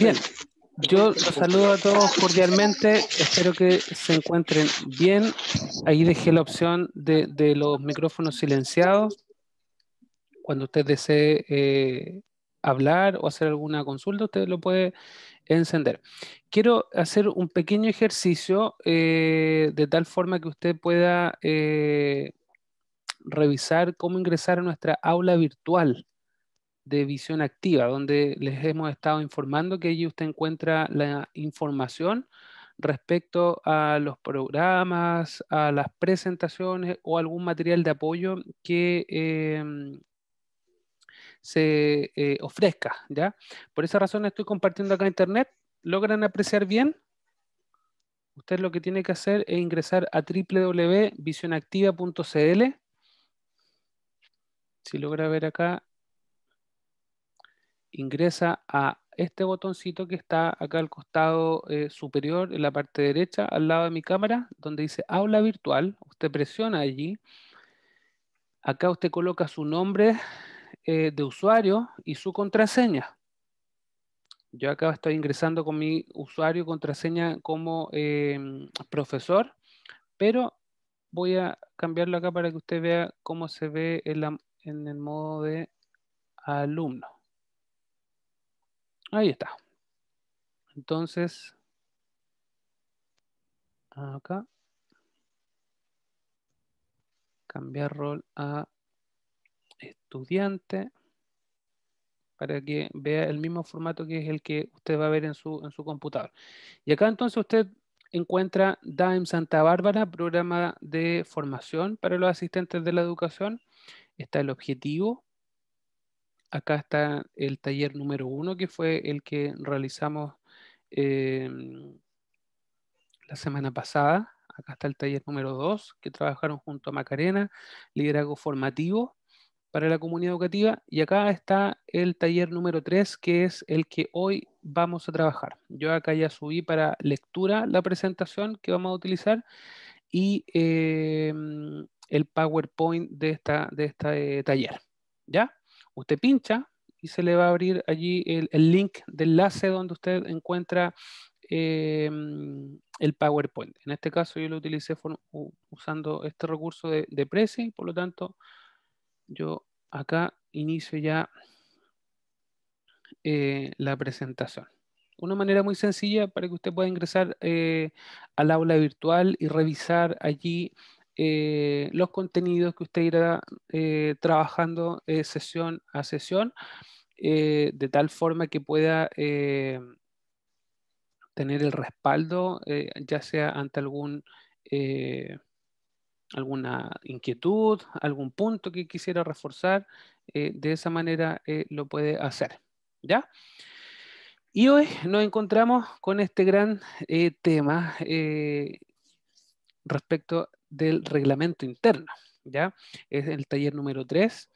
Bien, yo los saludo a todos cordialmente. Espero que se encuentren bien. Ahí dejé la opción de, los micrófonos silenciados. Cuando usted desee eh, hablar o hacer alguna consulta, usted lo puede encender. Quiero hacer un pequeño ejercicio eh, de tal forma que usted pueda eh, revisar cómo ingresar a nuestra aula virtual de visión activa, donde les hemos estado informando que allí usted encuentra la información respecto a los programas, a las presentaciones o algún material de apoyo que eh, se eh, ofrezca, ¿ya? Por esa razón estoy compartiendo acá internet. ¿Logran apreciar bien? Usted lo que tiene que hacer es ingresar a www.visionactiva.cl. Si logra ver acá, ingresa a este botoncito que está acá al costado eh, superior, en la parte derecha, al lado de mi cámara, donde dice aula virtual. Usted presiona allí. Acá usted coloca su nombre, eh, de usuario y su contraseña. Yo acá estoy ingresando con mi usuario y contraseña como em, profesor, pero voy a cambiarlo acá para que usted vea cómo se ve en, en el modo de alumno. Ahí está. Entonces, acá, cambiar rol a estudiante para que vea el mismo formato que es el que usted va a ver en su, en computador. Y acá entonces usted encuentra DAIM Santa Bárbara, programa de formación para los asistentes de la educación. Está el objetivo. Acá está el taller número uno, que fue el que realizamos em, la semana pasada. Acá está el taller número dos, que trabajaron junto a Macarena, liderazgo formativo para la comunidad educativa. Y acá está el taller número 3, que es el que hoy vamos a trabajar. Yo acá ya subí para lectura la presentación que vamos a utilizar y em, el PowerPoint de, esta, de este eh, taller. ¿Ya? Usted pincha y se le va a abrir allí el, link de enlace donde usted encuentra em, el PowerPoint. En este caso yo lo utilicé usando este recurso de, de Prezi, por lo tanto yo acá inicio ya eh, la presentación. Una manera muy sencilla para que usted pueda ingresar eh, al aula virtual y revisar allí eh, los contenidos que usted irá trabajando sesión a sesión, de tal forma que pueda tener el respaldo, ya sea ante algún alguna inquietud, algún punto que quisiera reforzar, eh, de esa manera eh, lo puede hacer. ¿Ya? Y hoy nos encontramos con este gran eh, tema respecto del reglamento interno. ¿Ya? Es el taller número 3.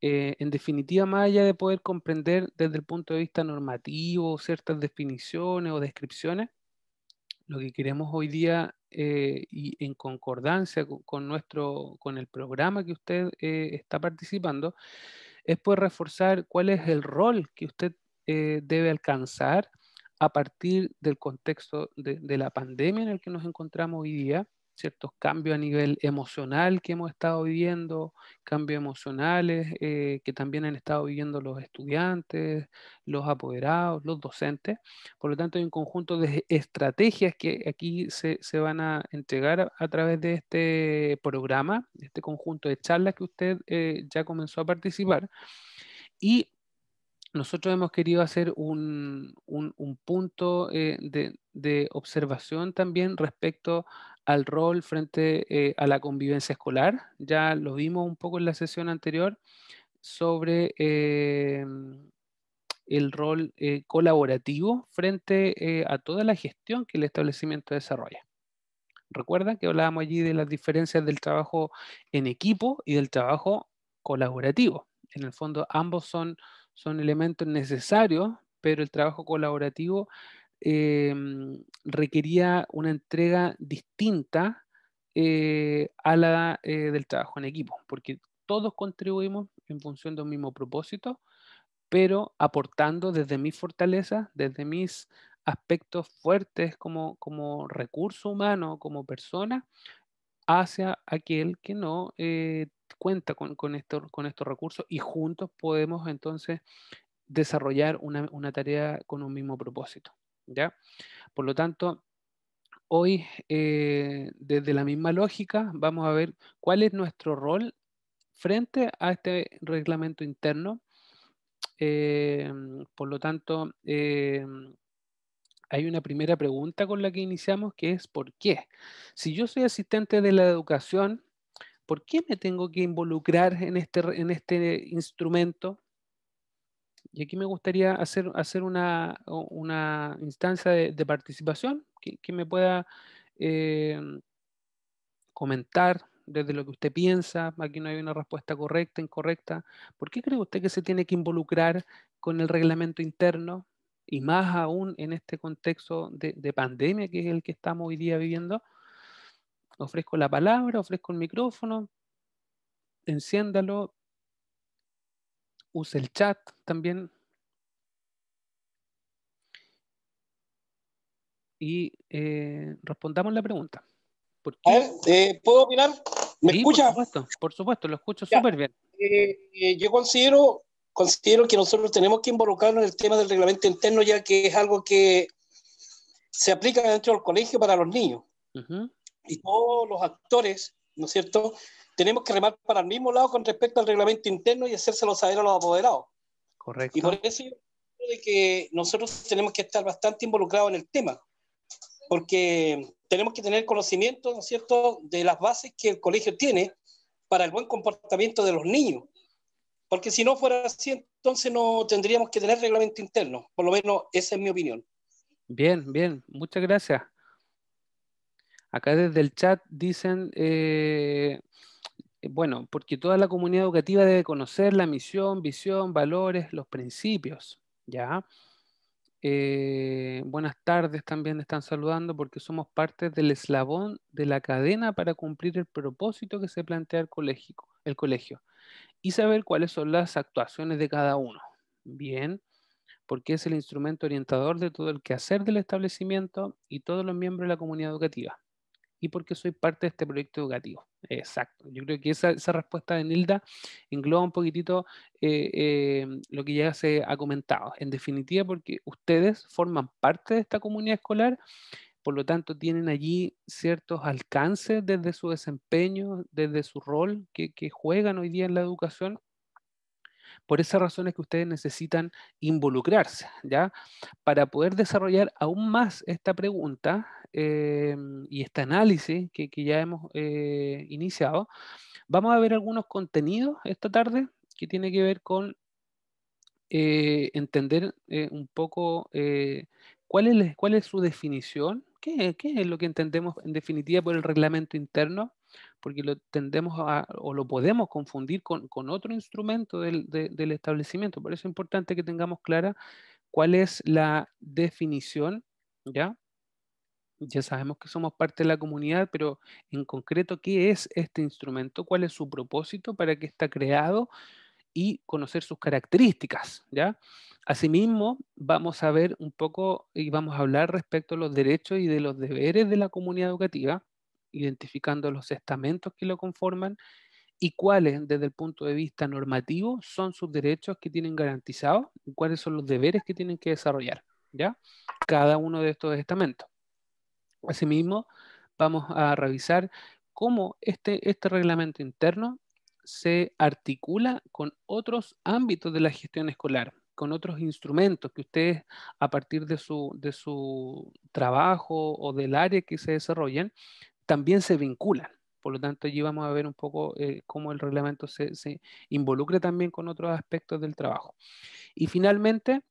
en definitiva, más allá de poder comprender desde el punto de vista normativo ciertas definiciones o descripciones, lo que queremos hoy día eh, y en concordancia con, nuestro, con el programa que usted eh, está participando, es poder reforzar cuál es el rol que usted eh, debe alcanzar a partir del contexto de, la pandemia en el que nos encontramos hoy día ciertos cambios a nivel emocional que hemos estado viviendo, cambios emocionales eh, que también han estado viviendo los estudiantes, los apoderados, los docentes. Por lo tanto, hay un conjunto de estrategias que aquí se, van a entregar a, través de este programa, este conjunto de charlas que usted eh, ya comenzó a participar. Y nosotros hemos querido hacer un, punto eh, de, de observación también respecto a al rol frente eh, a la convivencia escolar. Ya lo vimos un poco en la sesión anterior sobre eh, el rol eh, colaborativo frente a toda la gestión que el establecimiento desarrolla. Recuerda que hablábamos allí de las diferencias del trabajo en equipo y del trabajo colaborativo. En el fondo ambos son, son elementos necesarios, pero el trabajo colaborativo Em, requería una entrega distinta eh, a la eh, del trabajo en equipo, porque todos contribuimos en función de un mismo propósito, pero aportando desde mis fortalezas, desde mis aspectos fuertes como, como recurso humano, como persona, hacia aquel que no eh, cuenta con, con estos recursos y juntos podemos entonces desarrollar una tarea con un mismo propósito. Por lo tanto, hoy, eh, desde la misma lógica, vamos a ver cuál es nuestro rol frente a este reglamento interno. Eh, por lo tanto, eh, hay una primera pregunta con la que iniciamos, que es ¿por qué? Si yo soy asistente de la educación, ¿por qué me tengo que involucrar en este, este instrumento? Y aquí me gustaría hacer, hacer una, instancia de, participación que, me pueda eh, comentar desde lo que usted piensa, aquí no hay una respuesta correcta, incorrecta. ¿Por qué cree usted que se tiene que involucrar con el reglamento interno y más aún en este contexto de pandemia que es el que estamos hoy día viviendo? Ofrezco la palabra, ofrezco el micrófono, enciéndalo, Use el chat también. Y eh, respondamos la pregunta. Eh, ¿puedo opinar? ¿Me escucha? Por supuesto, por supuesto, lo escucho súper bien. Eh, yo considero, considero que nosotros tenemos que involucrarnos en el tema del reglamento interno, ya que es algo que se aplica dentro del colegio para los niños. Y todos los actores ¿no es cierto? Tenemos que remar para el mismo lado con respecto al reglamento interno y hacérselo saber a los apoderados. Correcto. Y por eso yo creo que nosotros tenemos que estar bastante involucrados en el tema, porque tenemos que tener conocimiento, ¿no es cierto?, de las bases que el colegio tiene para el buen comportamiento de los niños. Porque si no fuera así, entonces no tendríamos que tener reglamento interno. Por lo menos esa es mi opinión. Bien, bien. Muchas gracias. Acá desde el chat dicen, eh, eh, bueno, porque toda la comunidad educativa debe conocer la misión, visión, valores, los principios, ¿ya? Eh, buenas tardes también están saludando porque somos parte del eslabón de la cadena para cumplir el propósito que se plantea el el colegio y saber cuáles son las actuaciones de cada uno. Bien, porque es el instrumento orientador de todo el quehacer del establecimiento y todos los miembros de la comunidad educativa y porque soy parte de este proyecto educativo. Exacto. Yo creo que esa, respuesta de Nilda engloba un poquitito eh, eh, lo que ya se ha comentado. En definitiva, porque ustedes forman parte de esta comunidad escolar, por lo tanto tienen allí ciertos alcances desde su desempeño, desde su rol que, que juegan hoy día en la educación. Por esas razones que ustedes necesitan involucrarse, ¿ya? Para poder desarrollar aún más esta pregunta, Em, y este análisis que, ya hemos eh, iniciado, vamos a ver algunos contenidos esta tarde que tiene que ver con eh, entender eh, un poco cuál, es, cuál es su definición, qué, es lo que entendemos en definitiva por el reglamento interno, porque lo tendemos o lo podemos confundir con, otro instrumento del, del, establecimiento. Por eso es importante que tengamos clara cuál es la definición, ¿ya? ya sabemos que somos parte de la comunidad, pero en concreto, ¿qué es este instrumento? ¿Cuál es su propósito? ¿Para qué está creado? Y conocer sus características, ¿ya? Asimismo, vamos a ver un poco y vamos a hablar respecto a los derechos y de los deberes de la comunidad educativa, identificando los estamentos que lo conforman y cuáles, desde el punto de vista normativo, son sus derechos que tienen garantizados y cuáles son los deberes que tienen que desarrollar, ¿ya? Cada uno de estos estamentos. Asimismo, vamos a revisar cómo este, este reglamento interno se articula con otros ámbitos de la gestión escolar, con otros instrumentos que ustedes a partir de su, de su trabajo o del área que se desarrollan, también se vinculan. Por lo tanto, allí vamos a ver un poco eh, cómo el reglamento se, se, involucra también con otros aspectos del trabajo. Y finalmente,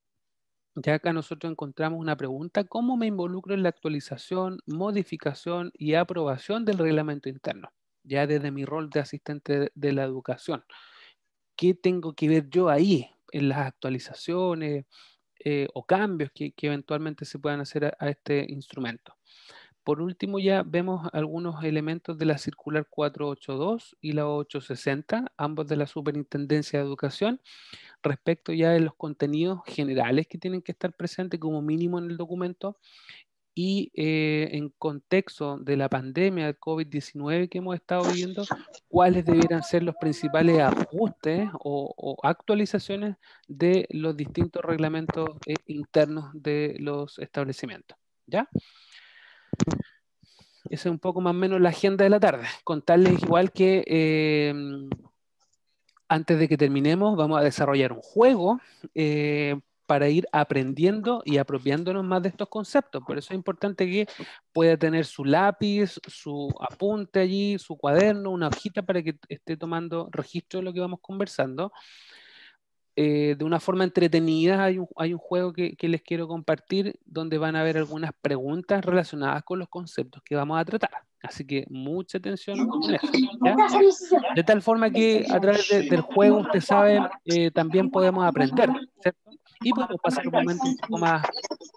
ya acá nosotros encontramos una pregunta, ¿cómo me involucro en la actualización, modificación y aprobación del reglamento interno? Ya desde mi rol de asistente de la educación. ¿Qué tengo que ver yo ahí en las actualizaciones eh, o cambios que, eventualmente se puedan hacer a este instrumento? Por último, ya vemos algunos elementos de la circular 482 y la 860, ambos de la Superintendencia de Educación, respecto ya de los contenidos generales que tienen que estar presentes como mínimo en el documento y eh, en contexto de la pandemia de COVID-19 que hemos estado viendo, cuáles debieran ser los principales ajustes o, actualizaciones de los distintos reglamentos eh, internos de los establecimientos. ¿Ya? Esa es un poco más o menos la agenda de la tarde. Contarles igual que eh, antes de que terminemos vamos a desarrollar un juego eh, para ir aprendiendo y apropiándonos más de estos conceptos. Por eso es importante que pueda tener su lápiz, su apunte allí, su cuaderno, una hojita para que esté tomando registro de lo que vamos conversando. Eh, de una forma entretenida hay un, juego que, les quiero compartir donde van a haber algunas preguntas relacionadas con los conceptos que vamos a tratar. Así que mucha atención De tal forma que a través del juego, usted saben eh, también podemos aprender, Y podemos pasar un momento un poco más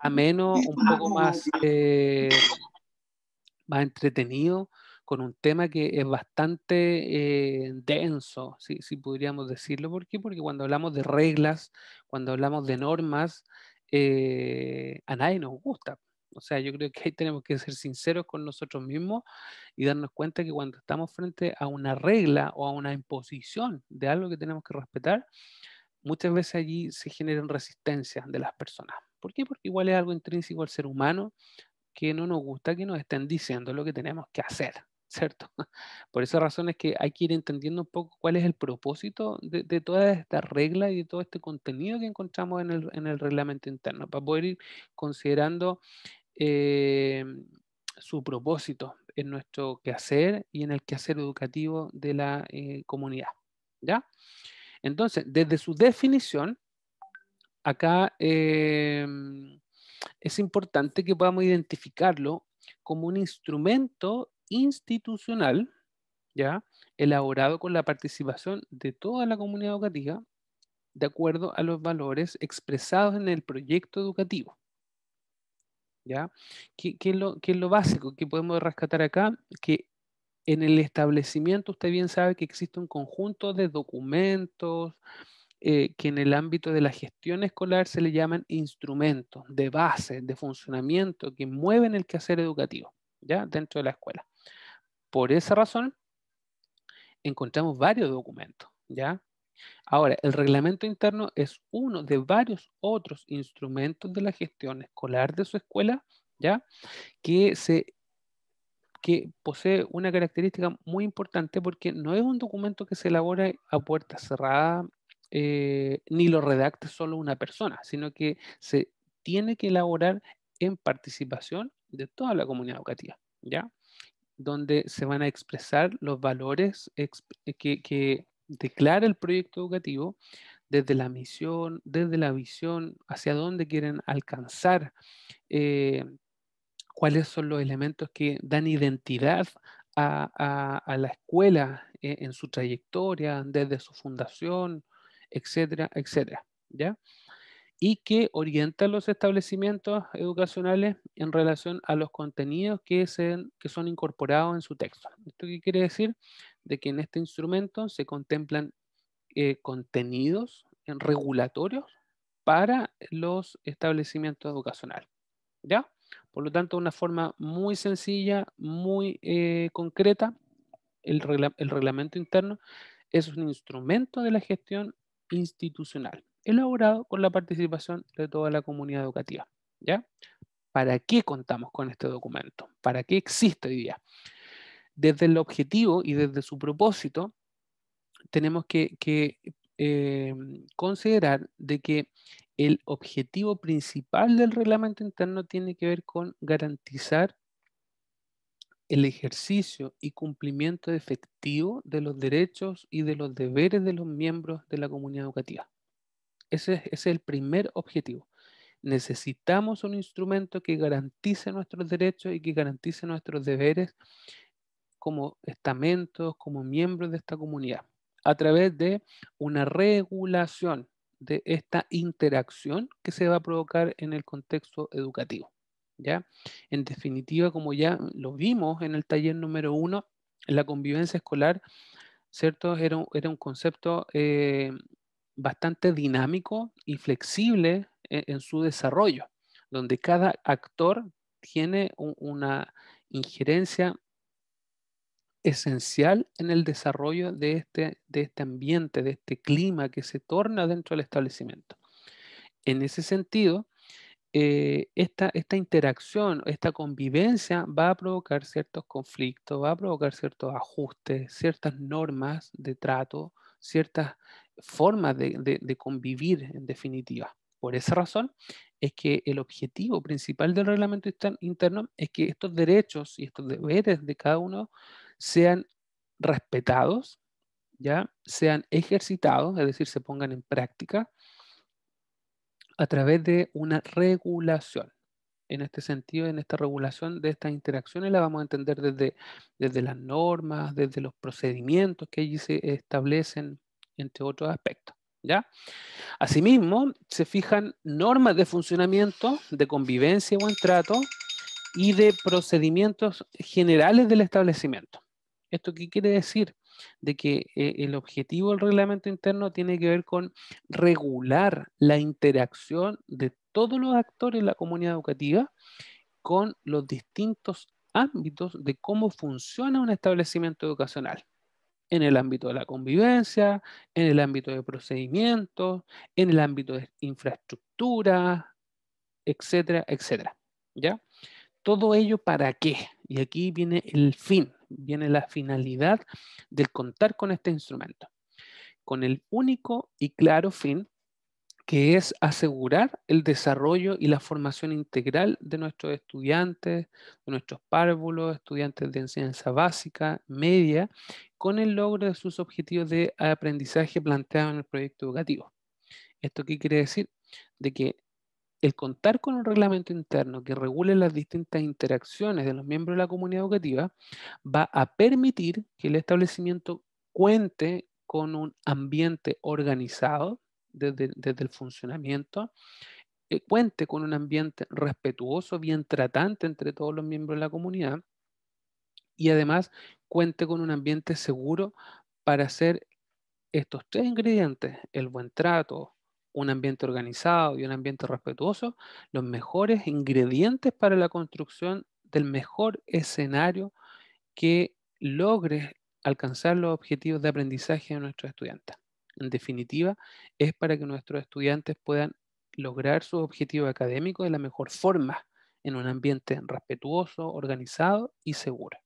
ameno, un poco más, eh, más entretenido con un tema que es bastante eh, denso, si, podríamos decirlo. ¿Por qué? Porque cuando hablamos de reglas, cuando hablamos de normas, eh, a nadie nos gusta. O sea, yo creo que ahí tenemos que ser sinceros con nosotros mismos y darnos cuenta que cuando estamos frente a una regla o a una imposición de algo que tenemos que respetar, muchas veces allí se generan resistencias de las personas. ¿Por qué? Porque igual es algo intrínseco al ser humano que no nos gusta que nos estén diciendo lo que tenemos que hacer. ¿cierto? Por esa razón es que hay que ir entendiendo un poco cuál es el propósito de, de toda esta regla y de todo este contenido que encontramos en el, reglamento interno, para poder ir considerando eh, su propósito en nuestro quehacer y en el quehacer educativo de la eh, comunidad, ¿ya? Entonces, desde su definición, acá eh, es importante que podamos identificarlo como un instrumento institucional, ¿ya? elaborado con la participación de toda la comunidad educativa, de acuerdo a los valores expresados en el proyecto educativo. ¿Ya? ¿Qué, es lo, ¿Qué, es lo, básico que podemos rescatar acá? Que en el establecimiento usted bien sabe que existe un conjunto de documentos eh, que en el ámbito de la gestión escolar se le llaman instrumentos de base, de funcionamiento, que mueven el quehacer educativo ¿ya? dentro de la escuela. Por esa razón, encontramos varios documentos, ¿ya? Ahora, el reglamento interno es uno de varios otros instrumentos de la gestión escolar de su escuela, ¿ya? Que, se, que posee una característica muy importante porque no es un documento que se elabora a puerta cerrada eh, ni lo redacte solo una persona, sino que se tiene que elaborar en participación de toda la comunidad educativa, ¿ya? donde se van a expresar los valores eh, que, declara el proyecto educativo, desde la misión, desde la visión, hacia dónde quieren alcanzar, eh, cuáles son los elementos que dan identidad a, la escuela eh, en su trayectoria, desde su fundación, etcétera, etcétera. ¿ya? y que orienta los establecimientos educacionales en relación a los contenidos que, se, que son incorporados en su texto. ¿Esto qué quiere decir? De que en este instrumento se contemplan eh, contenidos regulatorios para los establecimientos educacionales. ¿Ya? Por lo tanto, una forma muy sencilla, muy eh, concreta, el reglamento interno es un instrumento de la gestión institucional elaborado con la participación de toda la comunidad educativa. ¿ya? ¿Para qué contamos con este documento? ¿Para qué existe hoy día? Desde el objetivo y desde su propósito, tenemos que, eh, considerar de que el objetivo principal del reglamento interno tiene que ver con garantizar el ejercicio y cumplimiento efectivo de los derechos y de los deberes de los miembros de la comunidad educativa. Ese, es el primer objetivo. Necesitamos un instrumento que garantice nuestros derechos y que garantice nuestros deberes como estamentos, como miembros de esta comunidad, a través de una regulación de esta interacción que se va a provocar en el contexto educativo. ¿ya? En definitiva, como ya lo vimos en el taller número uno, la convivencia escolar, ¿cierto? Era un, un concepto eh, bastante dinámico y flexible e-, en, su desarrollo, donde cada actor tiene una injerencia esencial en el desarrollo de este, de este ambiente, de este clima que se torna dentro del establecimiento. En ese sentido, eh, esta, esta, interacción, esta convivencia va a provocar ciertos conflictos, va a provocar ciertos ajustes, ciertas normas de trato, ciertas formas de, convivir en definitiva. Por esa razón es que el objetivo principal del reglamento interno es que estos derechos y estos deberes de cada uno sean respetados, ya sean ejercitados, es decir, se pongan en práctica a través de una regulación. En este sentido, en esta regulación de estas interacciones la vamos a entender desde, desde las normas, desde los procedimientos que allí se establecen entre otros aspectos. ¿ya? Asimismo, se fijan normas de funcionamiento, de convivencia y buen trato y de procedimientos generales del establecimiento. ¿Esto qué quiere decir? De que eh, el objetivo del reglamento interno tiene que ver con regular la interacción de todos los actores de la comunidad educativa con los distintos ámbitos de cómo funciona un establecimiento educacional en el ámbito de la convivencia, en el ámbito de procedimientos, en el ámbito de infraestructura, etcétera, etcétera. ¿Ya? Todo ello para qué? Y aquí viene el fin, viene la finalidad del contar con este instrumento, con el único y claro fin que es asegurar el desarrollo y la formación integral de nuestros estudiantes, de nuestros párvulos, estudiantes de enseñanza básica, media, con el logro de sus objetivos de aprendizaje planteados en el proyecto educativo. ¿Esto qué quiere decir? De que el contar con un reglamento interno que regule las distintas interacciones de los miembros de la comunidad educativa va a permitir que el establecimiento cuente con un ambiente organizado, desde, el funcionamiento, eh, cuente con un ambiente respetuoso, bien tratante entre todos los miembros de la comunidad y además cuente con un ambiente seguro para hacer estos tres ingredientes, el buen trato, un ambiente organizado y un ambiente respetuoso, los mejores ingredientes para la construcción del mejor escenario que logre alcanzar los objetivos de aprendizaje de nuestros estudiantes en definitiva, es para que nuestros estudiantes puedan lograr su objetivo académico de la mejor forma, en un ambiente respetuoso, organizado y seguro.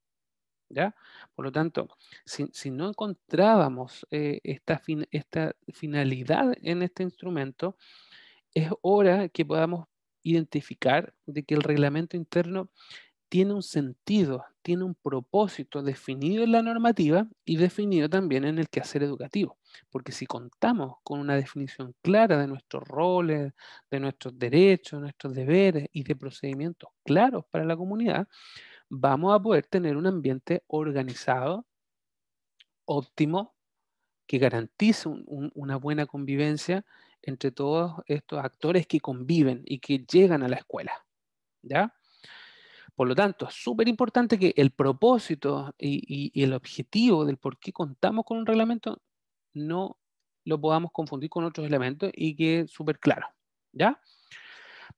¿Ya? Por lo tanto, si, no encontrábamos eh, esta, esta finalidad en este instrumento, es hora que podamos identificar de que el reglamento interno tiene un sentido, tiene un propósito definido en la normativa y definido también en el quehacer educativo. Porque si contamos con una definición clara de nuestros roles, de nuestros derechos, nuestros deberes y de procedimientos claros para la comunidad, vamos a poder tener un ambiente organizado, óptimo, que garantice una buena convivencia entre todos estos actores que conviven y que llegan a la escuela. ¿Ya? Por lo tanto, es súper importante que el propósito y, el objetivo del por qué contamos con un reglamento no lo podamos confundir con otros elementos y que súper claro. ¿Ya?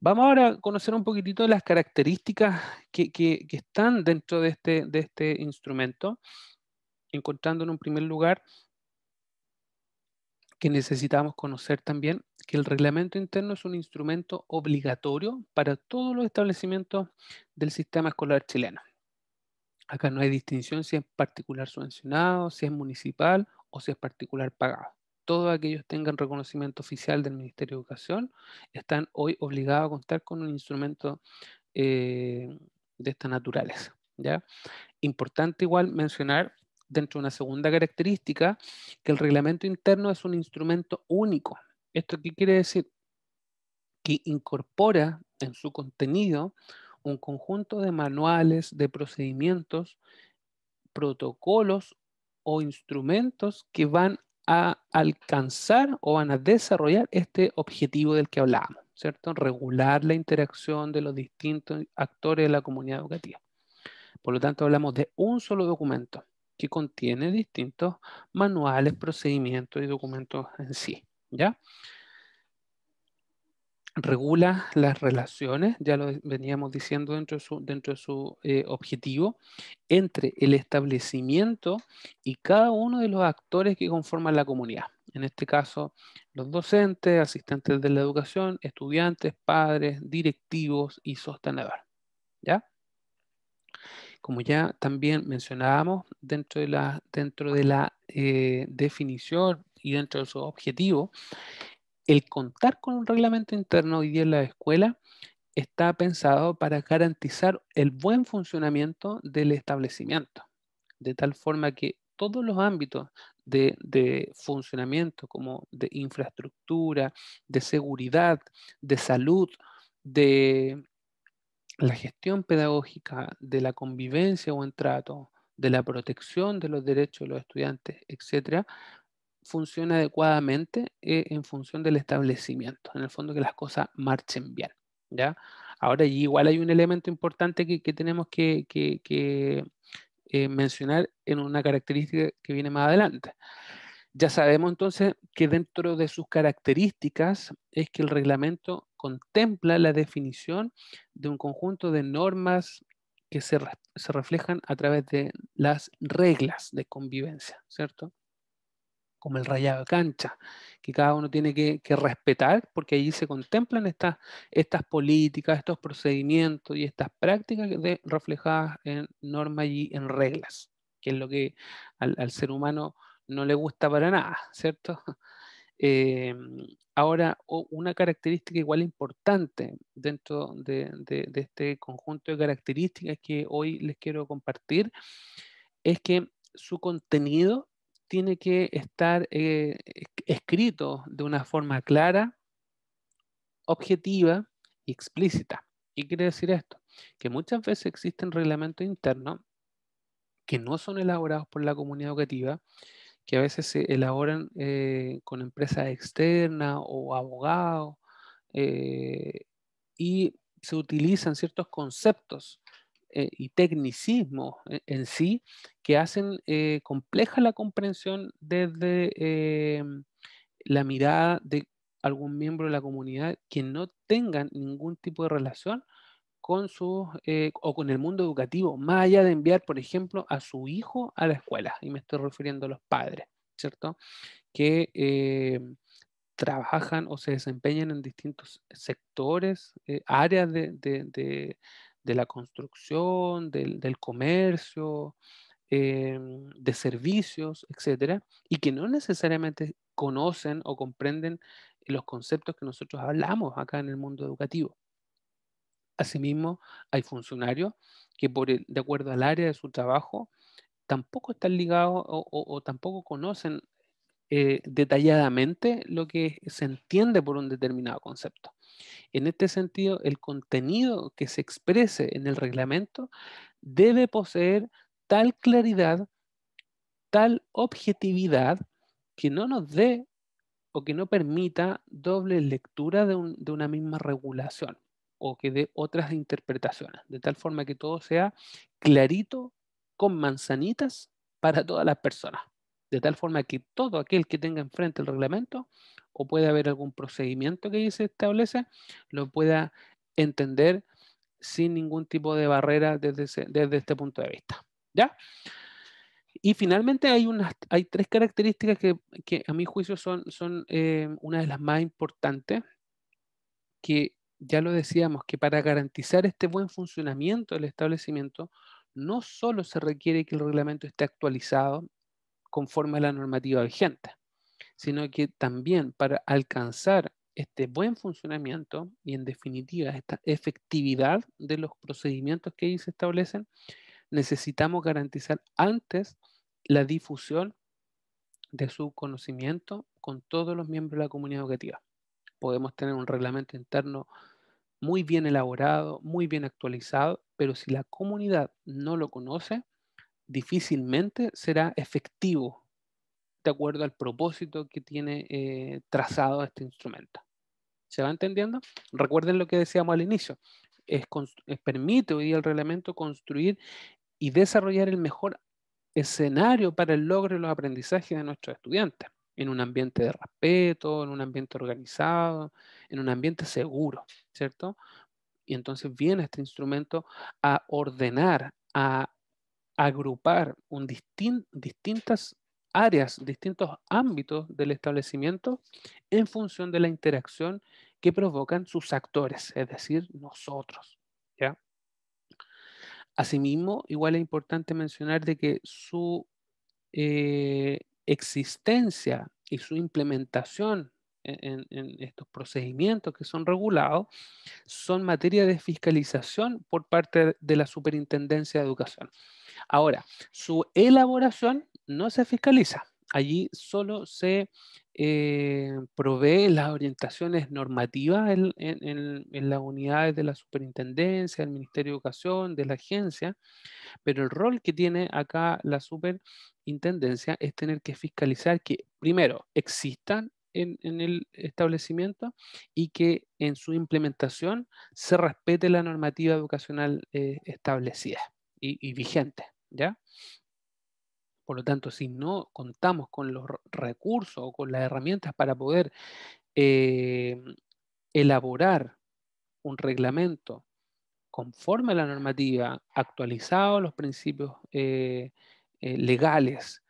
Vamos ahora a conocer un poquitito las características que, están dentro de este, de este instrumento, encontrando en un primer lugar que necesitamos conocer también, que el reglamento interno es un instrumento obligatorio para todos los establecimientos del sistema escolar chileno. Acá no hay distinción si es particular subvencionado, si es municipal o si es particular pagado. Todos aquellos tengan reconocimiento oficial del Ministerio de Educación están hoy obligados a contar con un instrumento eh, de esta naturaleza. ¿ya? Importante igual mencionar dentro de una segunda característica, que el reglamento interno es un instrumento único. ¿Esto qué quiere decir? Que incorpora en su contenido un conjunto de manuales, de procedimientos, protocolos o instrumentos que van a alcanzar o van a desarrollar este objetivo del que hablábamos, ¿cierto? Regular la interacción de los distintos actores de la comunidad educativa. Por lo tanto, hablamos de un solo documento que contiene distintos manuales, procedimientos y documentos en sí. ¿ya? Regula las relaciones, ya lo veníamos diciendo dentro de su, eh, objetivo, entre el establecimiento y cada uno de los actores que conforman la comunidad. En este caso, los docentes, asistentes de la educación, estudiantes, padres, directivos y sostenedor. ¿Ya? Como ya también mencionábamos, dentro de la, dentro de la eh, definición y dentro de su objetivo, el contar con un reglamento interno hoy día en la escuela está pensado para garantizar el buen funcionamiento del establecimiento, de tal forma que todos los ámbitos de, funcionamiento, como de infraestructura, de seguridad, de salud, de la gestión pedagógica de la convivencia o en trato, de la protección de los derechos de los estudiantes, etcétera, funciona adecuadamente eh, en función del establecimiento, en el fondo que las cosas marchen bien. ¿ya? Ahora, igual hay un elemento importante que, tenemos que, eh, mencionar en una característica que viene más adelante. Ya sabemos entonces que dentro de sus características es que el reglamento contempla la definición de un conjunto de normas que se, se reflejan a través de las reglas de convivencia, ¿cierto? Como el rayado de cancha, que cada uno tiene que, que respetar, porque allí se contemplan estas, estas políticas, estos procedimientos y estas prácticas de, reflejadas en normas y en reglas, que es lo que al, ser humano no le gusta para nada, ¿cierto? Eh, Ahora, una característica igual importante dentro de, este conjunto de características que hoy les quiero compartir es que su contenido tiene que estar eh, escrito de una forma clara, objetiva y explícita. ¿Qué quiere decir esto? Que muchas veces existen reglamentos internos que no son elaborados por la comunidad educativa, que a veces se elaboran eh, con empresas externas o abogados eh, y se utilizan ciertos conceptos eh, y tecnicismos e-, en, sí que hacen compleja la comprensión desde la mirada de algún miembro de la comunidad que no tenga ningún tipo de relación con su eh, o con el mundo educativo, más allá de enviar, por ejemplo, a su hijo a la escuela, y me estoy refiriendo a los padres, ¿cierto? Que eh, trabajan o se desempeñan en distintos sectores, eh, áreas de, la construcción, del, del comercio, em, de servicios, etcétera, y que no necesariamente conocen o comprenden los conceptos que nosotros hablamos acá en el mundo educativo. Asimismo, hay funcionarios que, por de acuerdo al área de su trabajo, tampoco están ligados o, tampoco conocen eh, detalladamente lo que se entiende por un determinado concepto. En este sentido, el contenido que se exprese en el reglamento debe poseer tal claridad, tal objetividad, que no nos dé o que no permita doble lectura de una misma regulación o que dé otras interpretaciones, de tal forma que todo sea clarito con manzanitas para todas las personas, de tal forma que todo aquel que tenga enfrente el reglamento o pueda haber algún procedimiento que ahí se establece, lo pueda entender sin ningún tipo de barrera desde, este punto de vista. ¿Ya? Y finalmente hay, hay tres características que, a mi juicio son, son eh, una de las más importantes, que ya lo decíamos, que para garantizar este buen funcionamiento del establecimiento, no solo se requiere que el reglamento esté actualizado conforme a la normativa vigente, sino que también para alcanzar este buen funcionamiento y en definitiva esta efectividad de los procedimientos que ahí se establecen, necesitamos garantizar antes la difusión de su conocimiento con todos los miembros de la comunidad educativa. Podemos tener un reglamento interno muy bien elaborado, muy bien actualizado, pero si la comunidad no lo conoce, difícilmente será efectivo de acuerdo al propósito que tiene eh, trazado este instrumento. ¿Se va entendiendo? Recuerden lo que decíamos al inicio. Es, permite hoy el reglamento construir y desarrollar el mejor escenario para el logro de los aprendizajes de nuestros estudiantes en un ambiente de respeto, en un ambiente organizado, en un ambiente seguro, ¿cierto? Y entonces viene este instrumento a ordenar, a agrupar un distintas áreas, distintos ámbitos del establecimiento en función de la interacción que provocan sus actores, es decir, nosotros. ¿ya? Asimismo, igual es importante mencionar de que su eh, existencia y su implementación en, estos procedimientos que son regulados son materia de fiscalización por parte de la Superintendencia de Educación. Ahora, su elaboración no se fiscaliza allí solo se eh, provee las orientaciones normativas en, las unidades de la superintendencia, del Ministerio de Educación, de la agencia, pero el rol que tiene acá la superintendencia es tener que fiscalizar que, primero, existan en, el establecimiento y que en su implementación se respete la normativa educacional eh, establecida y, y vigente, ¿ya? Por lo tanto, si no contamos con los recursos o con las herramientas para poder eh, elaborar un reglamento conforme a la normativa, actualizado los principios eh, eh, legales,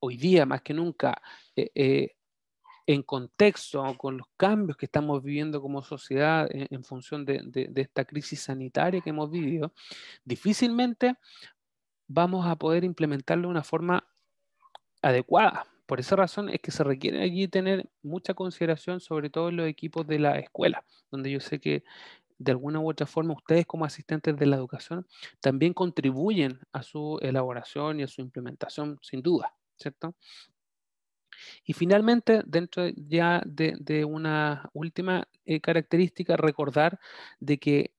hoy día más que nunca, en contexto con los cambios que estamos viviendo como sociedad en, función de, esta crisis sanitaria que hemos vivido, difícilmente vamos a poder implementarlo de una forma adecuada. Por esa razón es que se requiere allí tener mucha consideración, sobre todo en los equipos de la escuela, donde yo sé que de alguna u otra forma ustedes como asistentes de la educación también contribuyen a su elaboración y a su implementación, sin duda, ¿cierto? Y finalmente, dentro ya de, una última eh, característica, recordar de que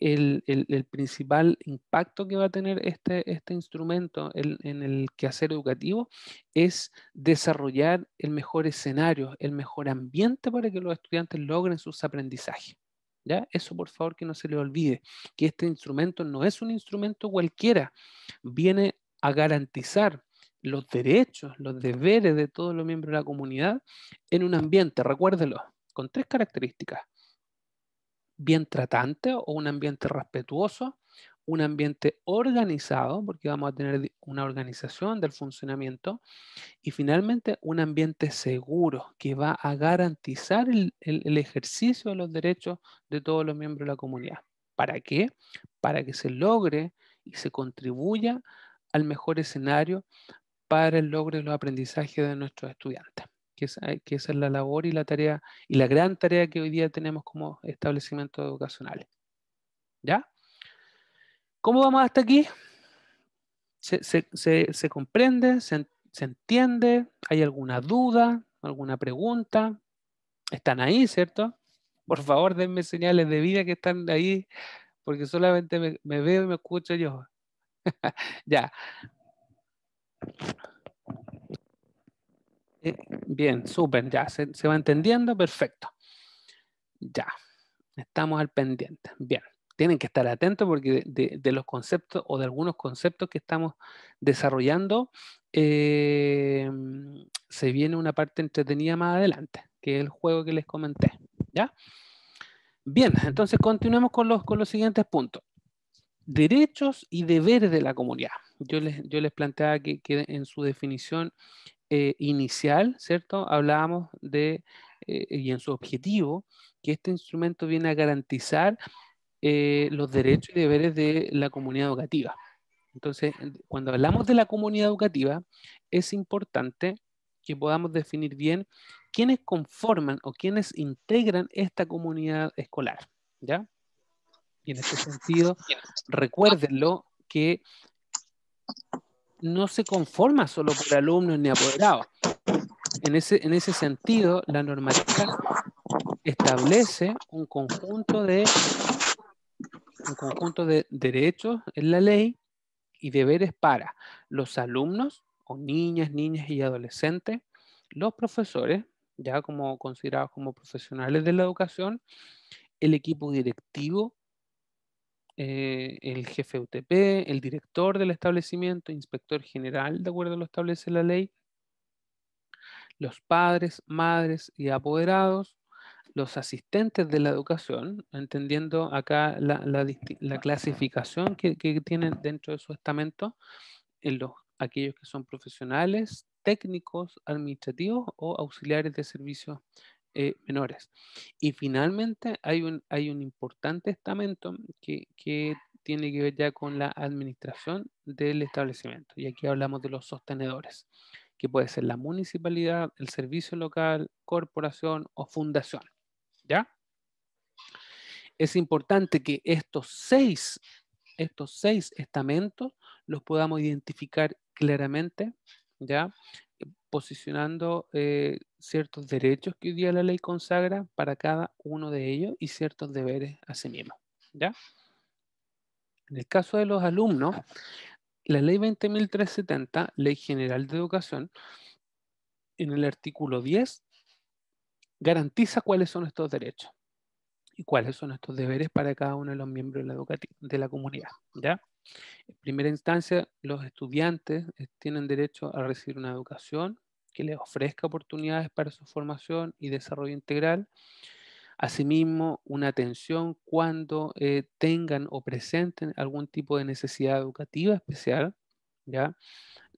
el, principal impacto que va a tener este, este, instrumento en, en, el quehacer educativo es desarrollar el mejor escenario, el mejor ambiente para que los estudiantes logren sus aprendizajes. ¿Ya? Eso por favor que no se le olvide, que este instrumento no es un instrumento cualquiera, viene a garantizar los derechos, los deberes de todos los miembros de la comunidad en un ambiente, recuérdelo, con tres características bien tratante o un ambiente respetuoso, un ambiente organizado, porque vamos a tener una organización del funcionamiento, y finalmente un ambiente seguro que va a garantizar el, ejercicio de los derechos de todos los miembros de la comunidad. ¿Para qué? Para que se logre y se contribuya al mejor escenario para el logro de los aprendizajes de nuestros estudiantes que, es, eh, esa es la labor y la tarea y la gran tarea que hoy día tenemos como establecimientos educacionales. ¿Ya? ¿Cómo vamos hasta aquí? ¿Se, comprende? ¿Se, entiende? ¿Hay alguna duda? ¿Alguna pregunta? Están ahí, ¿cierto? Por favor, denme señales de vida que están ahí, porque solamente me, me veo y me escucho yo. ya. Eh, bien, súper, ya, se, va entendiendo, perfecto. Ya, estamos al pendiente. Bien, tienen que estar atentos porque de, los conceptos o de algunos conceptos que estamos desarrollando, eh, se viene una parte entretenida más adelante, que es el juego que les comenté, ¿ya? Bien, entonces continuemos con los, con los siguientes puntos derechos y deberes de la comunidad. Yo les, yo les planteaba que, en su definición eh, inicial, ¿cierto? Hablábamos de, eh, y en su objetivo, que este instrumento viene a garantizar eh, los derechos y deberes de la comunidad educativa. Entonces, cuando hablamos de la comunidad educativa, es importante que podamos definir bien quiénes conforman o quiénes integran esta comunidad escolar, ¿ya? Y en este sentido, recuérdenlo que no se conforma solo por alumnos ni apoderados. En ese, en ese sentido, la normativa establece un conjunto de un conjunto de derechos en la ley y deberes para los alumnos o niñas, niñas y adolescentes, los profesores, ya como considerados como profesionales de la educación, el equipo directivo eh, el jefe UTP, el director del establecimiento, inspector general, de acuerdo a lo establece la ley, los padres, madres y apoderados, los asistentes de la educación, entendiendo acá la, clasificación que, tienen dentro de su estamento, eh, los, aquellos que son profesionales, técnicos, administrativos o auxiliares de servicios eh, menores. Y finalmente hay un, hay un importante estamento que, tiene que ver ya con la administración del establecimiento. Y aquí hablamos de los sostenedores, que puede ser la municipalidad, el servicio local, corporación o fundación. ¿Ya? Es importante que estos seis, estos seis estamentos los podamos identificar claramente, ¿ya? Eh, posicionando eh, ciertos derechos que hoy día la ley consagra para cada uno de ellos y ciertos deberes a sí mismo. ¿Ya? En el caso de los alumnos, la ley 20.370, Ley General de Educación, en el artículo 10, garantiza cuáles son estos derechos y cuáles son estos deberes para cada uno de los miembros de la, de la comunidad. ¿ya? En primera instancia, los estudiantes eh, tienen derecho a recibir una educación que les ofrezca oportunidades para su formación y desarrollo integral. Asimismo, una atención cuando eh, tengan o presenten algún tipo de necesidad educativa especial, ¿ya?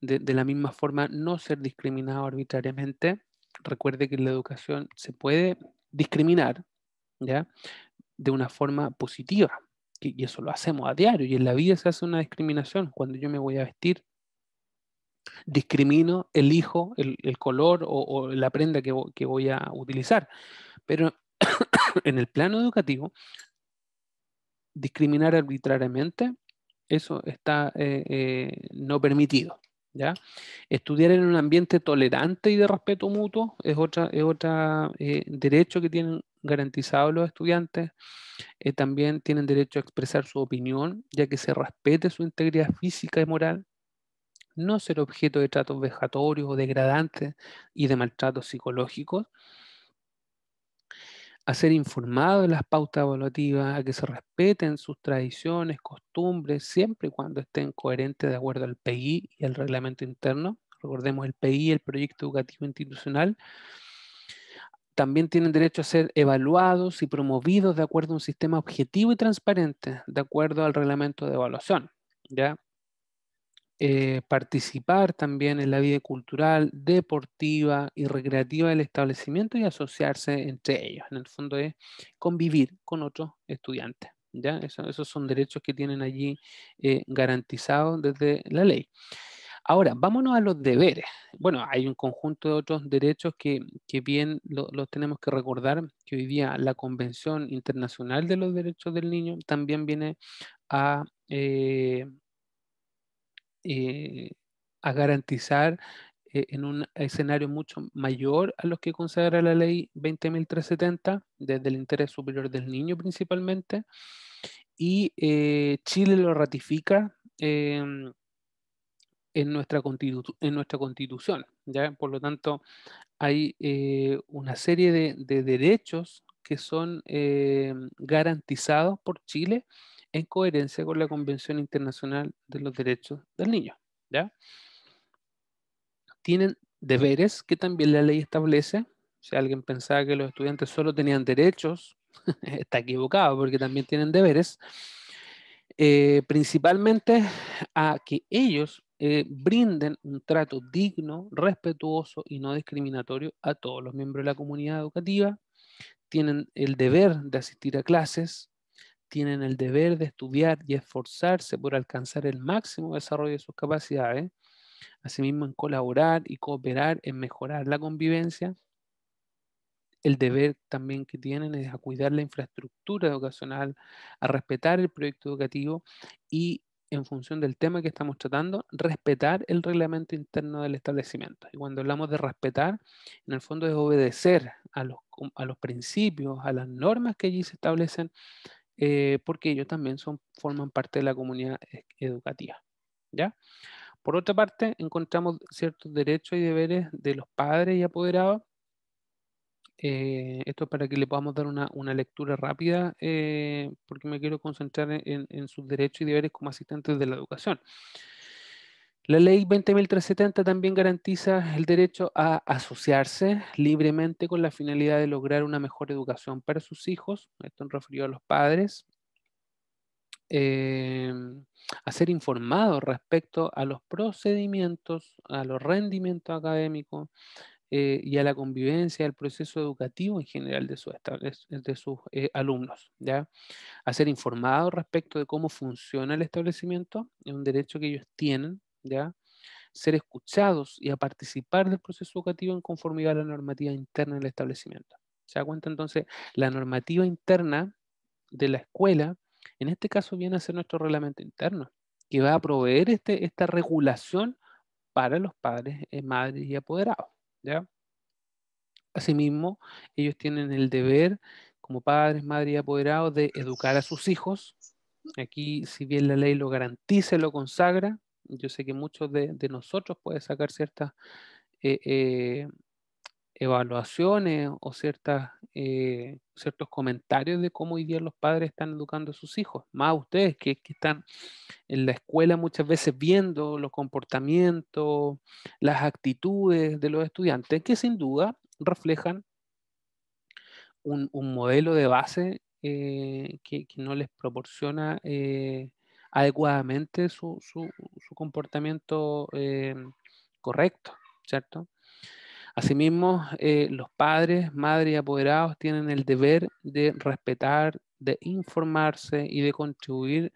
De, la misma forma, no ser discriminado arbitrariamente. Recuerde que en la educación se puede discriminar, ¿ya? De una forma positiva, y eso lo hacemos a diario, y en la vida se hace una discriminación, cuando yo me voy a vestir, discrimino, elijo el, el color o, la prenda que, voy a utilizar. Pero en el plano educativo, discriminar arbitrariamente, eso está eh, eh, no permitido. ¿ya? Estudiar en un ambiente tolerante y de respeto mutuo es otro otra, eh, derecho que tienen garantizado los estudiantes. también tienen derecho a expresar su opinión, ya que se respete su integridad física y moral no ser objeto de tratos vejatorios o degradantes y de maltratos psicológicos, a ser informado de las pautas evaluativas, a que se respeten sus tradiciones, costumbres, siempre y cuando estén coherentes de acuerdo al PI y al reglamento interno. Recordemos el PI, el proyecto educativo institucional. También tienen derecho a ser evaluados y promovidos de acuerdo a un sistema objetivo y transparente, de acuerdo al reglamento de evaluación. ¿ya? Eh, participar también en la vida cultural, deportiva y recreativa del establecimiento y asociarse entre ellos. En el fondo es convivir con otros estudiantes. ¿ya? esos son derechos que tienen allí eh, garantizados desde la ley. Ahora, vámonos a los deberes. Bueno, hay un conjunto de otros derechos que, bien los tenemos que recordar, que hoy día la Convención Internacional de los Derechos del Niño también viene a eh, eh, a garantizar eh, en un escenario mucho mayor a los que consagra la ley 20.370, desde el interés superior del niño principalmente. Y eh, Chile lo ratifica em, en, nuestra en nuestra constitución. ¿ya? Por lo tanto, hay eh, una serie de, de, derechos que son em, garantizados por Chile en coherencia con la Convención Internacional de los Derechos del Niño. Tienen deberes que también la ley establece. Si alguien pensaba que los estudiantes solo tenían derechos, está equivocado porque también tienen deberes. Eh, principalmente a que ellos eh, brinden un trato digno, respetuoso y no discriminatorio a todos los miembros de la comunidad educativa. Tienen el deber de asistir a clases, tienen el deber de estudiar y esforzarse por alcanzar el máximo desarrollo de sus capacidades, asimismo en colaborar y cooperar en mejorar la convivencia. El deber también que tienen es a cuidar la infraestructura educacional, a respetar el proyecto educativo y en función del tema que estamos tratando, respetar el reglamento interno del establecimiento. Y cuando hablamos de respetar, en el fondo es obedecer a los, a los principios, a las normas que allí se establecen eh, porque ellos también son, forman parte de la comunidad e-, educativa. Por otra parte, encontramos ciertos derechos y deberes de los padres y apoderados. Eh, esto es para que le podamos dar una, lectura rápida, eh, porque me quiero concentrar en, sus derechos y deberes como asistentes de la educación. La ley 20.370 también garantiza el derecho a asociarse libremente con la finalidad de lograr una mejor educación para sus hijos, esto en referido a los padres, em, a ser informados respecto a los procedimientos, a los rendimientos académicos eh, y a la convivencia al proceso educativo en general de, sus eh, alumnos. ¿ya? A ser informado respecto de cómo funciona el establecimiento, es un derecho que ellos tienen ser escuchados y a participar del proceso educativo en conformidad a la normativa interna del establecimiento. ¿Se da cuenta entonces? La normativa interna de la escuela, en este caso viene a ser nuestro reglamento interno, que va a proveer este, esta regulación para los padres, eh, madres y apoderados. ¿ya? Asimismo, ellos tienen el deber, como padres, madres y apoderados, de educar a sus hijos. Aquí, si bien la ley lo garantiza lo consagra, yo sé que muchos de, nosotros pueden sacar ciertas eh, eh, evaluaciones o ciertas, eh, ciertos comentarios de cómo hoy día los padres están educando a sus hijos. Más ustedes que, están en la escuela muchas veces viendo los comportamientos, las actitudes de los estudiantes, que sin duda reflejan un, modelo de base que, no les proporciona adecuadamente su, su, comportamiento eh, correcto, ¿cierto? Asimismo, eh, los padres, madres y apoderados tienen el deber de respetar, de informarse y de contribuir